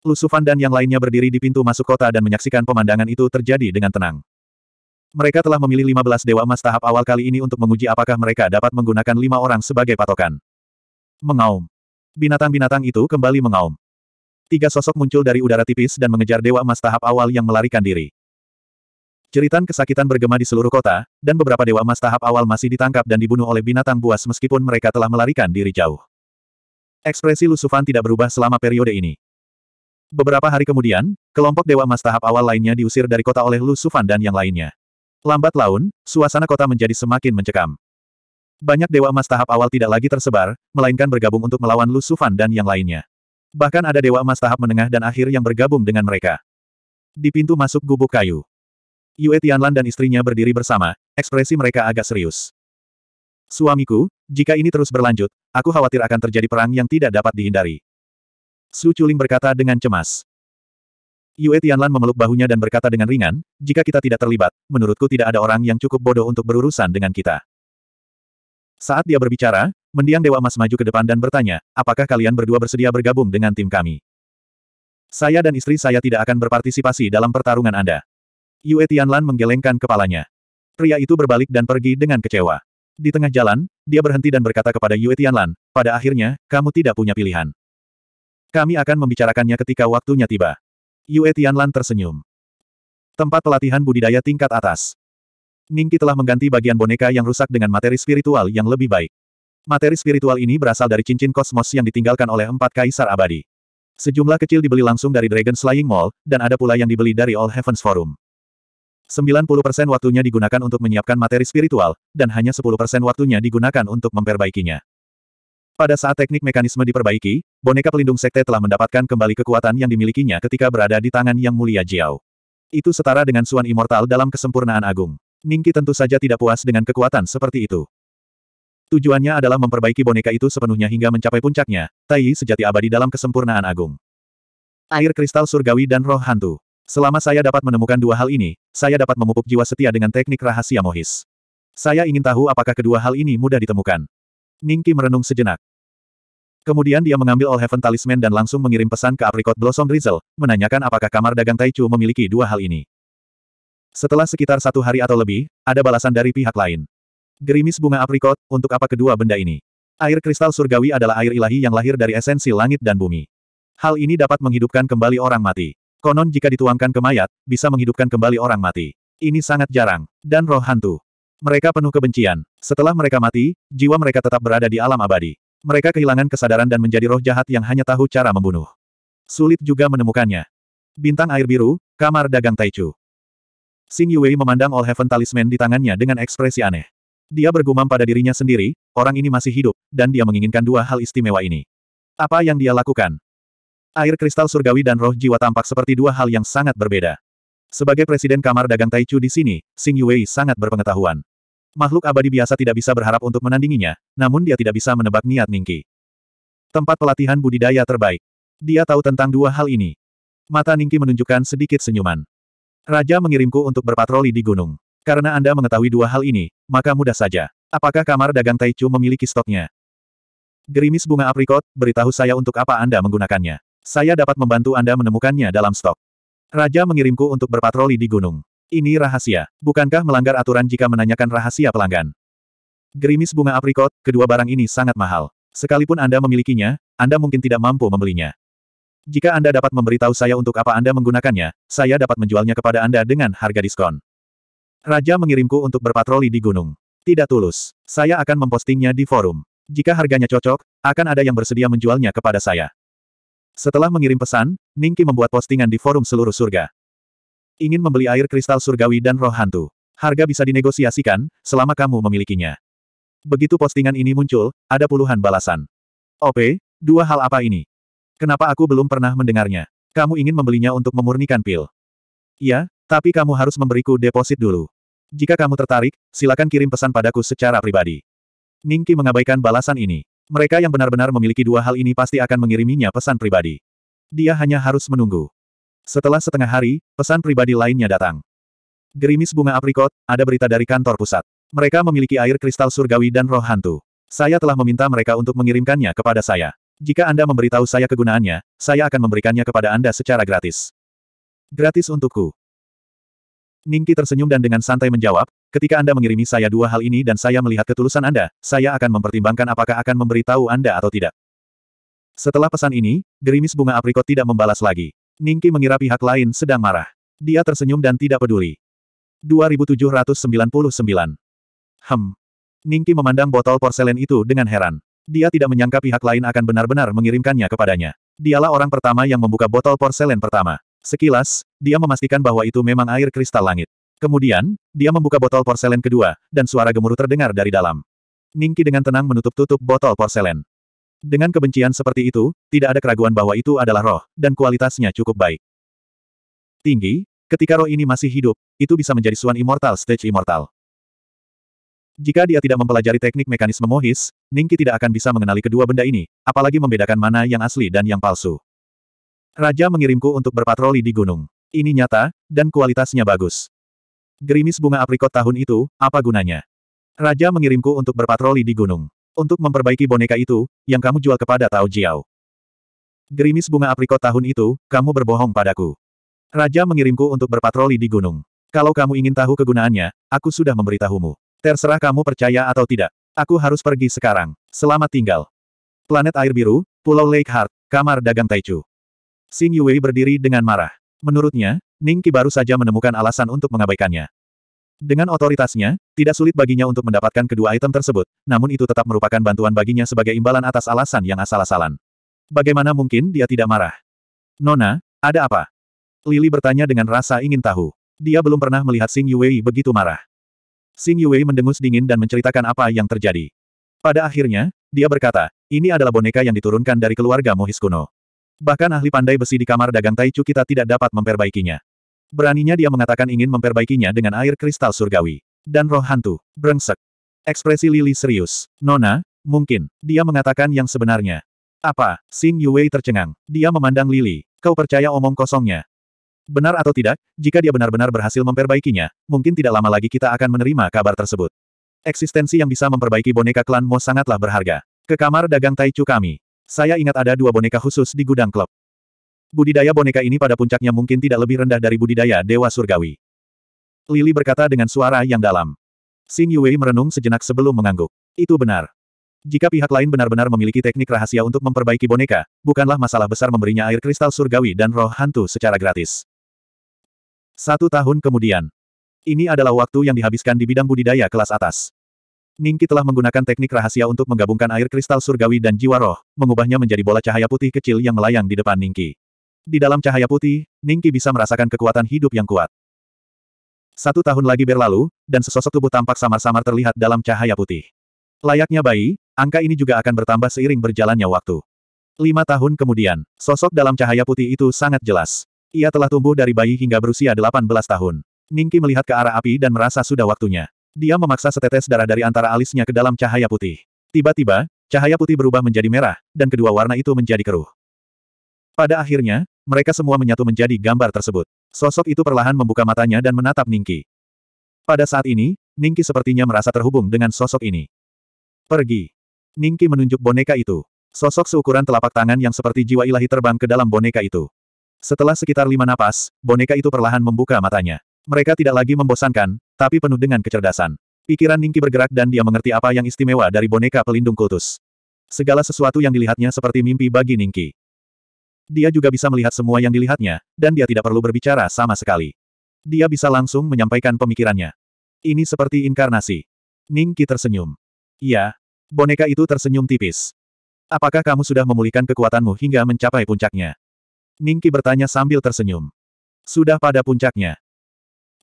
Lusufan dan yang lainnya berdiri di pintu masuk kota dan menyaksikan pemandangan itu terjadi dengan tenang. Mereka telah memilih 15 Dewa emas tahap awal kali ini untuk menguji apakah mereka dapat menggunakan lima orang sebagai patokan. Mengaum. Binatang-binatang itu kembali mengaum. Tiga sosok muncul dari udara tipis dan mengejar Dewa emas tahap awal yang melarikan diri. Ceritan kesakitan bergema di seluruh kota, dan beberapa Dewa emas tahap awal masih ditangkap dan dibunuh oleh binatang buas meskipun mereka telah melarikan diri jauh. Ekspresi Lusufan tidak berubah selama periode ini. Beberapa hari kemudian, kelompok Dewa emas tahap awal lainnya diusir dari kota oleh Lusufan dan yang lainnya. Lambat laun, suasana kota menjadi semakin mencekam. Banyak dewa emas tahap awal tidak lagi tersebar, melainkan bergabung untuk melawan Lu Sufan dan yang lainnya. Bahkan ada dewa emas tahap menengah dan akhir yang bergabung dengan mereka. Di pintu masuk gubuk kayu. Yue Tianlan dan istrinya berdiri bersama, ekspresi mereka agak serius. Suamiku, jika ini terus berlanjut, aku khawatir akan terjadi perang yang tidak dapat dihindari. Su Chuling berkata dengan cemas. Yue Tianlan memeluk bahunya dan berkata dengan ringan, jika kita tidak terlibat, menurutku tidak ada orang yang cukup bodoh untuk berurusan dengan kita. Saat dia berbicara, mendiang Dewa Emas maju ke depan dan bertanya, apakah kalian berdua bersedia bergabung dengan tim kami? Saya dan istri saya tidak akan berpartisipasi dalam pertarungan Anda. Yue Tianlan menggelengkan kepalanya. Pria itu berbalik dan pergi dengan kecewa. Di tengah jalan, dia berhenti dan berkata kepada Yue Tianlan, pada akhirnya, kamu tidak punya pilihan. Kami akan membicarakannya ketika waktunya tiba. Yue Tianlan tersenyum. Tempat pelatihan budidaya tingkat atas. Ningki telah mengganti bagian boneka yang rusak dengan materi spiritual yang lebih baik. Materi spiritual ini berasal dari cincin kosmos yang ditinggalkan oleh empat kaisar abadi. Sejumlah kecil dibeli langsung dari Dragon Slaying Mall, dan ada pula yang dibeli dari All Heavens Forum. 90% waktunya digunakan untuk menyiapkan materi spiritual, dan hanya 10% waktunya digunakan untuk memperbaikinya. Pada saat teknik mekanisme diperbaiki, boneka pelindung sekte telah mendapatkan kembali kekuatan yang dimilikinya ketika berada di tangan Yang Mulia Jiao. Itu setara dengan Suan Immortal dalam kesempurnaan agung. Ningki tentu saja tidak puas dengan kekuatan seperti itu. Tujuannya adalah memperbaiki boneka itu sepenuhnya hingga mencapai puncaknya, Tai sejati abadi dalam kesempurnaan agung. Air kristal surgawi dan roh hantu. Selama saya dapat menemukan dua hal ini, saya dapat memupuk jiwa setia dengan teknik rahasia Mohis. Saya ingin tahu apakah kedua hal ini mudah ditemukan. Ningki merenung sejenak. Kemudian dia mengambil All Heaven Talisman dan langsung mengirim pesan ke Apricot Blossom Drizzle, menanyakan apakah kamar dagang Taichu memiliki dua hal ini. Setelah sekitar satu hari atau lebih, ada balasan dari pihak lain. Gerimis bunga aprikot, untuk apa kedua benda ini? Air kristal surgawi adalah air ilahi yang lahir dari esensi langit dan bumi. Hal ini dapat menghidupkan kembali orang mati. Konon jika dituangkan ke mayat, bisa menghidupkan kembali orang mati. Ini sangat jarang. Dan roh hantu. Mereka penuh kebencian. Setelah mereka mati, jiwa mereka tetap berada di alam abadi. Mereka kehilangan kesadaran dan menjadi roh jahat yang hanya tahu cara membunuh. Sulit juga menemukannya. Bintang air biru, kamar dagang Taichu. Xing Yue memandang All Heaven Talisman di tangannya dengan ekspresi aneh. Dia bergumam pada dirinya sendiri, orang ini masih hidup, dan dia menginginkan dua hal istimewa ini. Apa yang dia lakukan? Air kristal surgawi dan roh jiwa tampak seperti dua hal yang sangat berbeda. Sebagai presiden kamar dagang Taichu di sini, Xing Yuei sangat berpengetahuan. Makhluk abadi biasa tidak bisa berharap untuk menandinginya, namun dia tidak bisa menebak niat Ningki. Tempat pelatihan budidaya terbaik. Dia tahu tentang dua hal ini. Mata Ningki menunjukkan sedikit senyuman. Raja mengirimku untuk berpatroli di gunung. Karena Anda mengetahui dua hal ini, maka mudah saja. Apakah kamar dagang Taichu memiliki stoknya? Gerimis bunga aprikot, beritahu saya untuk apa Anda menggunakannya. Saya dapat membantu Anda menemukannya dalam stok. Raja mengirimku untuk berpatroli di gunung. Ini rahasia. Bukankah melanggar aturan jika menanyakan rahasia pelanggan? Gerimis bunga aprikot, kedua barang ini sangat mahal. Sekalipun Anda memilikinya, Anda mungkin tidak mampu membelinya. Jika Anda dapat memberitahu saya untuk apa Anda menggunakannya, saya dapat menjualnya kepada Anda dengan harga diskon. Raja mengirimku untuk berpatroli di gunung. Tidak tulus. Saya akan mempostingnya di forum. Jika harganya cocok, akan ada yang bersedia menjualnya kepada saya. Setelah mengirim pesan, Ningki membuat postingan di forum seluruh surga. Ingin membeli air kristal surgawi dan roh hantu. Harga bisa dinegosiasikan, selama kamu memilikinya. Begitu postingan ini muncul, ada puluhan balasan. OP, dua hal apa ini? Kenapa aku belum pernah mendengarnya? Kamu ingin membelinya untuk memurnikan pil? Iya, tapi kamu harus memberiku deposit dulu. Jika kamu tertarik, silakan kirim pesan padaku secara pribadi. Ningki mengabaikan balasan ini. Mereka yang benar-benar memiliki dua hal ini pasti akan mengiriminya pesan pribadi. Dia hanya harus menunggu. Setelah setengah hari, pesan pribadi lainnya datang. Gerimis bunga aprikot, ada berita dari kantor pusat. Mereka memiliki air kristal surgawi dan roh hantu. Saya telah meminta mereka untuk mengirimkannya kepada saya. Jika Anda memberitahu saya kegunaannya, saya akan memberikannya kepada Anda secara gratis. Gratis untukku. Ningki tersenyum dan dengan santai menjawab, Ketika Anda mengirimi saya dua hal ini dan saya melihat ketulusan Anda, saya akan mempertimbangkan apakah akan memberitahu Anda atau tidak. Setelah pesan ini, gerimis bunga aprikot tidak membalas lagi. Ningki mengira pihak lain sedang marah. Dia tersenyum dan tidak peduli. 2799. Hem. Ningki memandang botol porselen itu dengan heran. Dia tidak menyangka pihak lain akan benar-benar mengirimkannya kepadanya. Dialah orang pertama yang membuka botol porselen pertama. Sekilas, dia memastikan bahwa itu memang air kristal langit. Kemudian, dia membuka botol porselen kedua, dan suara gemuruh terdengar dari dalam. Ningki dengan tenang menutup-tutup botol porselen. Dengan kebencian seperti itu, tidak ada keraguan bahwa itu adalah roh, dan kualitasnya cukup baik. Tinggi, ketika roh ini masih hidup, itu bisa menjadi Suan Immortal Stage Immortal. Jika dia tidak mempelajari teknik mekanisme Mohis, Ningki tidak akan bisa mengenali kedua benda ini, apalagi membedakan mana yang asli dan yang palsu. Raja mengirimku untuk berpatroli di gunung. Ini nyata, dan kualitasnya bagus. Gerimis bunga aprikot tahun itu, apa gunanya? Raja mengirimku untuk berpatroli di gunung. Untuk memperbaiki boneka itu, yang kamu jual kepada Tao Jiao. Gerimis bunga aprikot tahun itu, kamu berbohong padaku. Raja mengirimku untuk berpatroli di gunung. Kalau kamu ingin tahu kegunaannya, aku sudah memberitahumu. Terserah kamu percaya atau tidak. Aku harus pergi sekarang. Selamat tinggal. Planet Air Biru, Pulau Lake Heart, Kamar Dagang Taichu. Xing Yue berdiri dengan marah. Menurutnya, Ningki baru saja menemukan alasan untuk mengabaikannya. Dengan otoritasnya, tidak sulit baginya untuk mendapatkan kedua item tersebut, namun itu tetap merupakan bantuan baginya sebagai imbalan atas alasan yang asal-asalan. Bagaimana mungkin dia tidak marah? Nona, ada apa? Lili bertanya dengan rasa ingin tahu. Dia belum pernah melihat Xing Yuei begitu marah. Xing Yuei mendengus dingin dan menceritakan apa yang terjadi. Pada akhirnya, dia berkata, ini adalah boneka yang diturunkan dari keluarga Mohis kuno. Bahkan ahli pandai besi di kamar dagang Taichu kita tidak dapat memperbaikinya. Beraninya dia mengatakan ingin memperbaikinya dengan air kristal surgawi. Dan roh hantu. Brengsek. Ekspresi Lili serius. Nona, mungkin. Dia mengatakan yang sebenarnya. Apa? Sing Yuei tercengang. Dia memandang Lili. Kau percaya omong kosongnya. Benar atau tidak, jika dia benar-benar berhasil memperbaikinya, mungkin tidak lama lagi kita akan menerima kabar tersebut. Eksistensi yang bisa memperbaiki boneka klan Mo sangatlah berharga. Ke kamar dagang Tai Taichu kami. Saya ingat ada dua boneka khusus di gudang klub. Budidaya boneka ini pada puncaknya mungkin tidak lebih rendah dari budidaya Dewa Surgawi. Lili berkata dengan suara yang dalam. Xing Yue merenung sejenak sebelum mengangguk. Itu benar. Jika pihak lain benar-benar memiliki teknik rahasia untuk memperbaiki boneka, bukanlah masalah besar memberinya air kristal surgawi dan roh hantu secara gratis. Satu tahun kemudian. Ini adalah waktu yang dihabiskan di bidang budidaya kelas atas. Ningki telah menggunakan teknik rahasia untuk menggabungkan air kristal surgawi dan jiwa roh, mengubahnya menjadi bola cahaya putih kecil yang melayang di depan Ningki. Di dalam cahaya putih, Ningki bisa merasakan kekuatan hidup yang kuat. Satu tahun lagi berlalu, dan sesosok tubuh tampak samar-samar terlihat dalam cahaya putih. Layaknya bayi, angka ini juga akan bertambah seiring berjalannya waktu. Lima tahun kemudian, sosok dalam cahaya putih itu sangat jelas. Ia telah tumbuh dari bayi hingga berusia 18 tahun. Ningki melihat ke arah api dan merasa sudah waktunya. Dia memaksa setetes darah dari antara alisnya ke dalam cahaya putih. Tiba-tiba, cahaya putih berubah menjadi merah, dan kedua warna itu menjadi keruh. Pada akhirnya, mereka semua menyatu menjadi gambar tersebut. Sosok itu perlahan membuka matanya dan menatap Ningki. Pada saat ini, Ningki sepertinya merasa terhubung dengan sosok ini. Pergi. Ningki menunjuk boneka itu. Sosok seukuran telapak tangan yang seperti jiwa ilahi terbang ke dalam boneka itu. Setelah sekitar lima napas, boneka itu perlahan membuka matanya. Mereka tidak lagi membosankan, tapi penuh dengan kecerdasan. Pikiran Ningki bergerak dan dia mengerti apa yang istimewa dari boneka pelindung kultus. Segala sesuatu yang dilihatnya seperti mimpi bagi Ningki. Dia juga bisa melihat semua yang dilihatnya, dan dia tidak perlu berbicara sama sekali. Dia bisa langsung menyampaikan pemikirannya. Ini seperti inkarnasi. Ningki tersenyum. Iya. Boneka itu tersenyum tipis. Apakah kamu sudah memulihkan kekuatanmu hingga mencapai puncaknya? Ningki bertanya sambil tersenyum. Sudah pada puncaknya.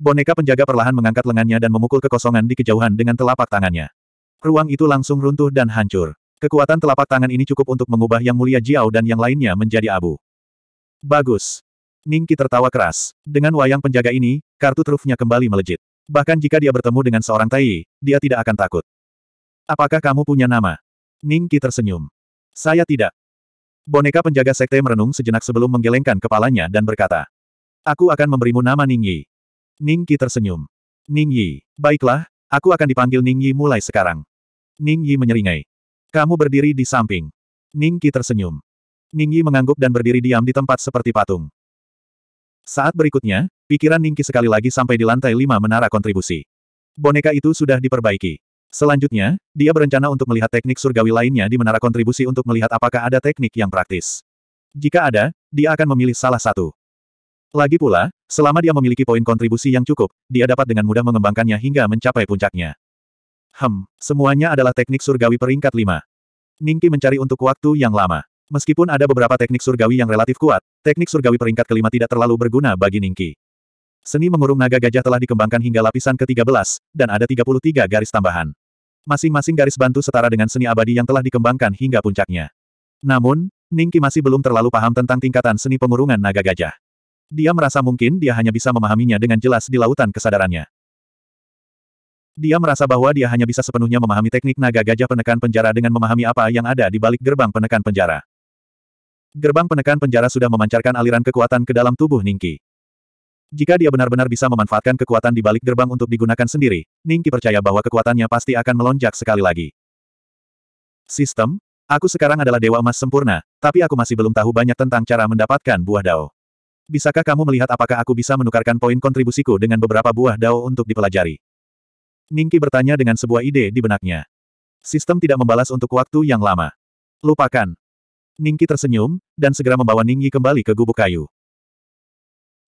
Boneka penjaga perlahan mengangkat lengannya dan memukul kekosongan di kejauhan dengan telapak tangannya. Ruang itu langsung runtuh dan hancur. Kekuatan telapak tangan ini cukup untuk mengubah Yang Mulia Jiao dan yang lainnya menjadi abu. Bagus. Ningki tertawa keras. Dengan wayang penjaga ini, kartu trufnya kembali melejit. Bahkan jika dia bertemu dengan seorang Tai, dia tidak akan takut. Apakah kamu punya nama? Ningki tersenyum. Saya tidak. Boneka penjaga sekte merenung sejenak sebelum menggelengkan kepalanya dan berkata. Aku akan memberimu nama Ningyi. Ningki tersenyum. Ningyi, baiklah, aku akan dipanggil Ningyi mulai sekarang. Ningyi menyeringai. Kamu berdiri di samping. Ning Qi tersenyum. Ning Yi mengangguk dan berdiri diam di tempat seperti patung. Saat berikutnya, pikiran Ning Qi sekali lagi sampai di lantai lima menara kontribusi. Boneka itu sudah diperbaiki. Selanjutnya, dia berencana untuk melihat teknik surgawi lainnya di menara kontribusi untuk melihat apakah ada teknik yang praktis. Jika ada, dia akan memilih salah satu. Lagi pula, selama dia memiliki poin kontribusi yang cukup, dia dapat dengan mudah mengembangkannya hingga mencapai puncaknya. Hem, semuanya adalah teknik surgawi peringkat 5. Ningki mencari untuk waktu yang lama. Meskipun ada beberapa teknik surgawi yang relatif kuat, teknik surgawi peringkat kelima tidak terlalu berguna bagi Ningki. Seni mengurung naga gajah telah dikembangkan hingga lapisan ke-13, dan ada 33 garis tambahan. Masing-masing garis bantu setara dengan seni abadi yang telah dikembangkan hingga puncaknya. Namun, Ningki masih belum terlalu paham tentang tingkatan seni pengurungan naga gajah. Dia merasa mungkin dia hanya bisa memahaminya dengan jelas di lautan kesadarannya. Dia merasa bahwa dia hanya bisa sepenuhnya memahami teknik naga gajah penekan penjara dengan memahami apa yang ada di balik gerbang penekan penjara. Gerbang penekan penjara sudah memancarkan aliran kekuatan ke dalam tubuh Ningki. Jika dia benar-benar bisa memanfaatkan kekuatan di balik gerbang untuk digunakan sendiri, Ningki percaya bahwa kekuatannya pasti akan melonjak sekali lagi. Sistem, aku sekarang adalah dewa emas sempurna, tapi aku masih belum tahu banyak tentang cara mendapatkan buah dao. Bisakah kamu melihat apakah aku bisa menukarkan poin kontribusiku dengan beberapa buah dao untuk dipelajari? Ningki bertanya dengan sebuah ide di benaknya. Sistem tidak membalas untuk waktu yang lama. Lupakan. Ningki tersenyum, dan segera membawa Ningyi kembali ke gubuk kayu.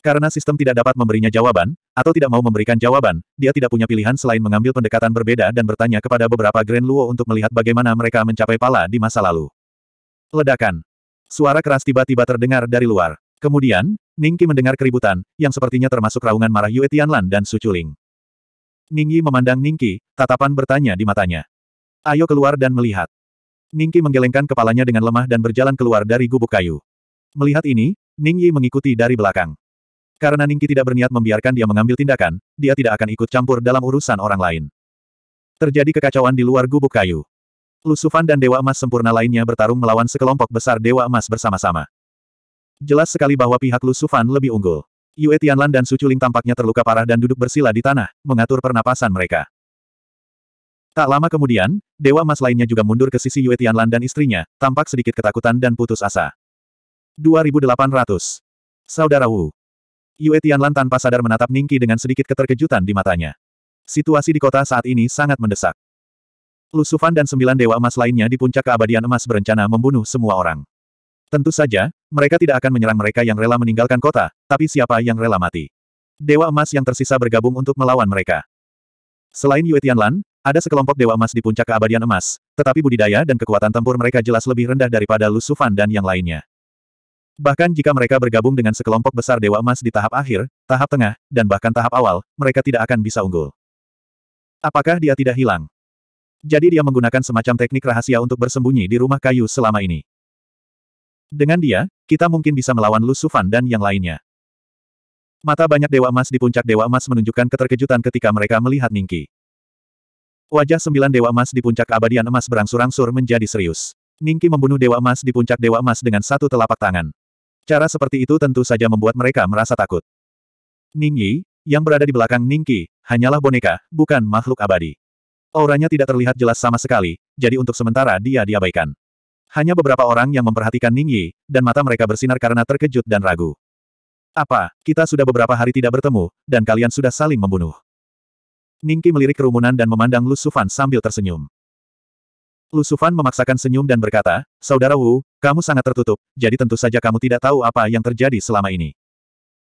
Karena sistem tidak dapat memberinya jawaban, atau tidak mau memberikan jawaban, dia tidak punya pilihan selain mengambil pendekatan berbeda dan bertanya kepada beberapa Grand Luo untuk melihat bagaimana mereka mencapai pala di masa lalu. Ledakan. Suara keras tiba-tiba terdengar dari luar. Kemudian, Ningki mendengar keributan, yang sepertinya termasuk raungan marah Yue Tianlan dan Su Chuling. Ningyi memandang Ningki, tatapan bertanya di matanya. Ayo keluar dan melihat. Ningki menggelengkan kepalanya dengan lemah dan berjalan keluar dari gubuk kayu. Melihat ini, Ningyi mengikuti dari belakang. Karena Ningki tidak berniat membiarkan dia mengambil tindakan, dia tidak akan ikut campur dalam urusan orang lain. Terjadi kekacauan di luar gubuk kayu. Lusufan dan Dewa Emas sempurna lainnya bertarung melawan sekelompok besar Dewa Emas bersama-sama. Jelas sekali bahwa pihak Lusufan lebih unggul. Yue Tianlan dan Su Chuling tampaknya terluka parah dan duduk bersila di tanah, mengatur pernapasan mereka. Tak lama kemudian, Dewa emas lainnya juga mundur ke sisi Yue Tianlan dan istrinya, tampak sedikit ketakutan dan putus asa. 2800. Saudara Wu. Yue Tianlan tanpa sadar menatap Ningki dengan sedikit keterkejutan di matanya. Situasi di kota saat ini sangat mendesak. Lusufan dan sembilan Dewa Emas lainnya di puncak keabadian emas berencana membunuh semua orang. Tentu saja, mereka tidak akan menyerang mereka yang rela meninggalkan kota, tapi siapa yang rela mati? Dewa emas yang tersisa bergabung untuk melawan mereka. Selain Yue Tianlan, ada sekelompok dewa emas di puncak keabadian emas, tetapi budidaya dan kekuatan tempur mereka jelas lebih rendah daripada Lu Sufan dan yang lainnya. Bahkan jika mereka bergabung dengan sekelompok besar dewa emas di tahap akhir, tahap tengah, dan bahkan tahap awal, mereka tidak akan bisa unggul. Apakah dia tidak hilang? Jadi dia menggunakan semacam teknik rahasia untuk bersembunyi di rumah kayu selama ini. Dengan dia, kita mungkin bisa melawan Lu Sufan dan yang lainnya. Mata banyak dewa emas di puncak dewa emas menunjukkan keterkejutan ketika mereka melihat Ningki. Wajah sembilan dewa emas di puncak abadian emas berangsur-angsur menjadi serius. Ningki membunuh dewa emas di puncak dewa emas dengan satu telapak tangan. Cara seperti itu tentu saja membuat mereka merasa takut. Ningyi, yang berada di belakang Ningki, hanyalah boneka, bukan makhluk abadi. Auranya tidak terlihat jelas sama sekali, jadi untuk sementara dia diabaikan. Hanya beberapa orang yang memperhatikan Ning Yi, dan mata mereka bersinar karena terkejut dan ragu. Apa, kita sudah beberapa hari tidak bertemu, dan kalian sudah saling membunuh. Ning Qi melirik kerumunan dan memandang Lu Sufan sambil tersenyum. Lu Sufan memaksakan senyum dan berkata, Saudara Wu, kamu sangat tertutup, jadi tentu saja kamu tidak tahu apa yang terjadi selama ini.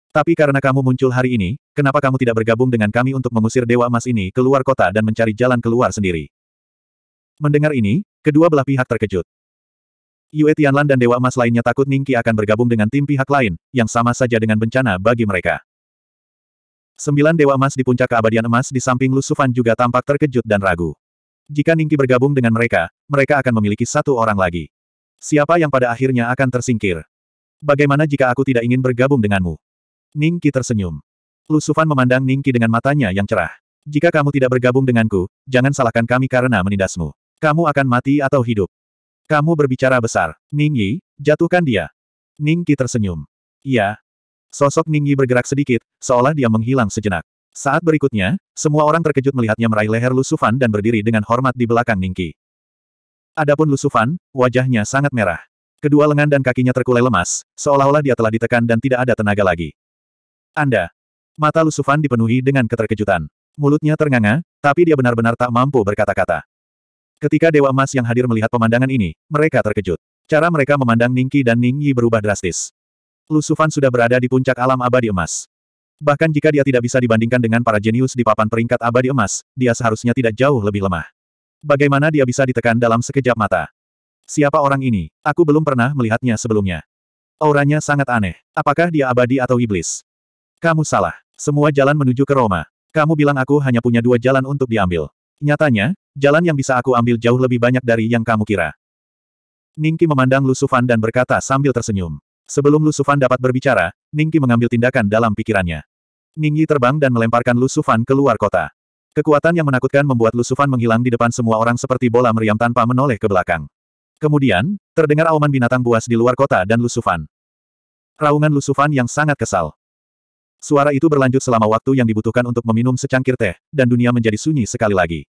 Tapi karena kamu muncul hari ini, kenapa kamu tidak bergabung dengan kami untuk mengusir Dewa Emas ini keluar kota dan mencari jalan keluar sendiri? Mendengar ini, kedua belah pihak terkejut. Yue Tianlan dan Dewa Emas lainnya takut Ningki akan bergabung dengan tim pihak lain, yang sama saja dengan bencana bagi mereka. Sembilan Dewa Emas di puncak keabadian emas di samping Lu Sufan juga tampak terkejut dan ragu. Jika Ningki bergabung dengan mereka, mereka akan memiliki satu orang lagi. Siapa yang pada akhirnya akan tersingkir? Bagaimana jika aku tidak ingin bergabung denganmu? Ningki tersenyum. Lu Sufan memandang Ningki dengan matanya yang cerah. Jika kamu tidak bergabung denganku, jangan salahkan kami karena menindasmu. Kamu akan mati atau hidup. Kamu berbicara besar. Ning Yi, jatuhkan dia. Ning Qi tersenyum. Iya. Sosok Ning Yi bergerak sedikit, seolah dia menghilang sejenak. Saat berikutnya, semua orang terkejut melihatnya meraih leher Lusufan dan berdiri dengan hormat di belakang Ning Qi. Adapun Lusufan, wajahnya sangat merah. Kedua lengan dan kakinya terkulai lemas, seolah-olah dia telah ditekan dan tidak ada tenaga lagi. Anda. Mata Lusufan dipenuhi dengan keterkejutan. Mulutnya ternganga, tapi dia benar-benar tak mampu berkata-kata. Ketika Dewa emas yang hadir melihat pemandangan ini, mereka terkejut. Cara mereka memandang Ningki dan Ningyi berubah drastis. Lusufan sudah berada di puncak alam abadi emas. Bahkan jika dia tidak bisa dibandingkan dengan para jenius di papan peringkat abadi emas, dia seharusnya tidak jauh lebih lemah. Bagaimana dia bisa ditekan dalam sekejap mata? Siapa orang ini? Aku belum pernah melihatnya sebelumnya. Auranya sangat aneh. Apakah dia abadi atau iblis? Kamu salah. Semua jalan menuju ke Roma. Kamu bilang aku hanya punya dua jalan untuk diambil. Nyatanya, jalan yang bisa aku ambil jauh lebih banyak dari yang kamu kira. Ningki memandang Lusufan dan berkata sambil tersenyum. Sebelum Lusufan dapat berbicara, Ningki mengambil tindakan dalam pikirannya. Ningyi terbang dan melemparkan Lusufan keluar kota. Kekuatan yang menakutkan membuat Lusufan menghilang di depan semua orang seperti bola meriam tanpa menoleh ke belakang. Kemudian, terdengar auman binatang buas di luar kota dan Lusufan. Raungan Lusufan yang sangat kesal. Suara itu berlanjut selama waktu yang dibutuhkan untuk meminum secangkir teh, dan dunia menjadi sunyi sekali lagi.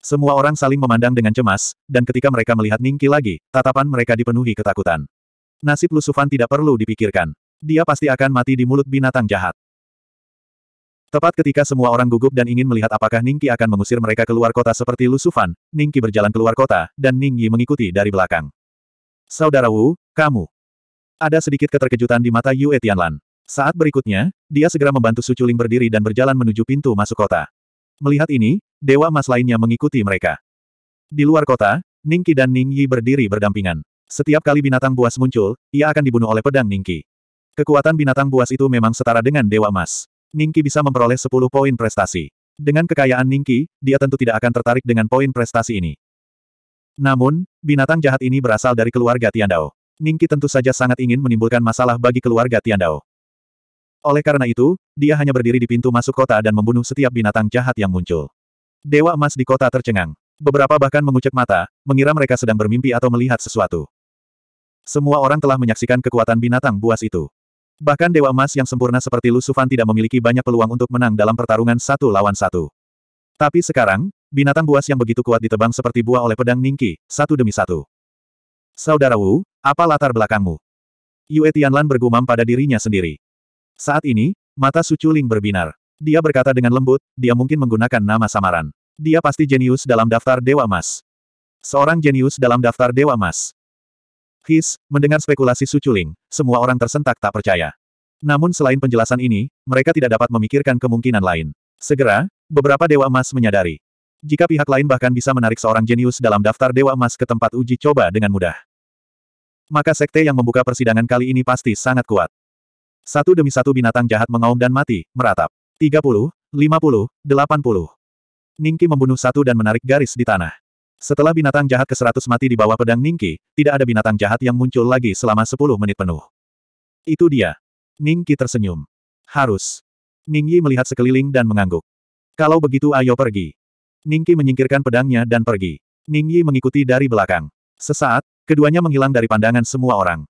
Semua orang saling memandang dengan cemas, dan ketika mereka melihat Ningki lagi, tatapan mereka dipenuhi ketakutan. Nasib Lusufan tidak perlu dipikirkan. Dia pasti akan mati di mulut binatang jahat. Tepat ketika semua orang gugup dan ingin melihat apakah Ningki akan mengusir mereka keluar kota seperti Lusufan, Ningki berjalan keluar kota, dan Ningyi mengikuti dari belakang. Saudara Wu, kamu. Ada sedikit keterkejutan di mata Yue Tianlan. Saat berikutnya, dia segera membantu Su Chuling berdiri dan berjalan menuju pintu masuk kota. Melihat ini, dewa emas lainnya mengikuti mereka. Di luar kota, Ningki dan Ning Yi berdiri berdampingan. Setiap kali binatang buas muncul, ia akan dibunuh oleh pedang Ningqi. Kekuatan binatang buas itu memang setara dengan dewa emas. Ningqi bisa memperoleh 10 poin prestasi. Dengan kekayaan Ningqi, dia tentu tidak akan tertarik dengan poin prestasi ini. Namun, binatang jahat ini berasal dari keluarga Tiandao. Ningqi tentu saja sangat ingin menimbulkan masalah bagi keluarga Tiandao. Oleh karena itu, dia hanya berdiri di pintu masuk kota dan membunuh setiap binatang jahat yang muncul. Dewa emas di kota tercengang. Beberapa bahkan mengucek mata, mengira mereka sedang bermimpi atau melihat sesuatu. Semua orang telah menyaksikan kekuatan binatang buas itu. Bahkan Dewa Emas yang sempurna seperti Lusufan tidak memiliki banyak peluang untuk menang dalam pertarungan satu lawan satu. Tapi sekarang, binatang buas yang begitu kuat ditebang seperti buah oleh pedang Ningki, satu demi satu. Saudara Wu, apa latar belakangmu? Yue Tianlan bergumam pada dirinya sendiri. Saat ini, mata Ling berbinar. Dia berkata dengan lembut, dia mungkin menggunakan nama samaran. Dia pasti jenius dalam daftar Dewa Mas. Seorang jenius dalam daftar Dewa Mas. His, mendengar spekulasi Ling, semua orang tersentak tak percaya. Namun selain penjelasan ini, mereka tidak dapat memikirkan kemungkinan lain. Segera, beberapa Dewa Emas menyadari. Jika pihak lain bahkan bisa menarik seorang jenius dalam daftar Dewa Emas ke tempat uji coba dengan mudah. Maka sekte yang membuka persidangan kali ini pasti sangat kuat. Satu demi satu binatang jahat mengaum dan mati, meratap. 30, 50, 80. Ningki membunuh satu dan menarik garis di tanah. Setelah binatang jahat ke-100 mati di bawah pedang Ningki, tidak ada binatang jahat yang muncul lagi selama 10 menit penuh. Itu dia. Ningki tersenyum. Harus. Ningyi melihat sekeliling dan mengangguk. Kalau begitu ayo pergi. Ningki menyingkirkan pedangnya dan pergi. Ningyi mengikuti dari belakang. Sesaat, keduanya menghilang dari pandangan semua orang.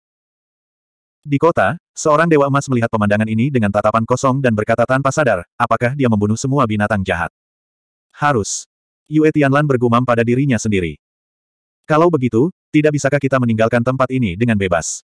Di kota, seorang dewa emas melihat pemandangan ini dengan tatapan kosong dan berkata tanpa sadar, apakah dia membunuh semua binatang jahat? Harus. Yue Tianlan bergumam pada dirinya sendiri. Kalau begitu, tidak bisakah kita meninggalkan tempat ini dengan bebas?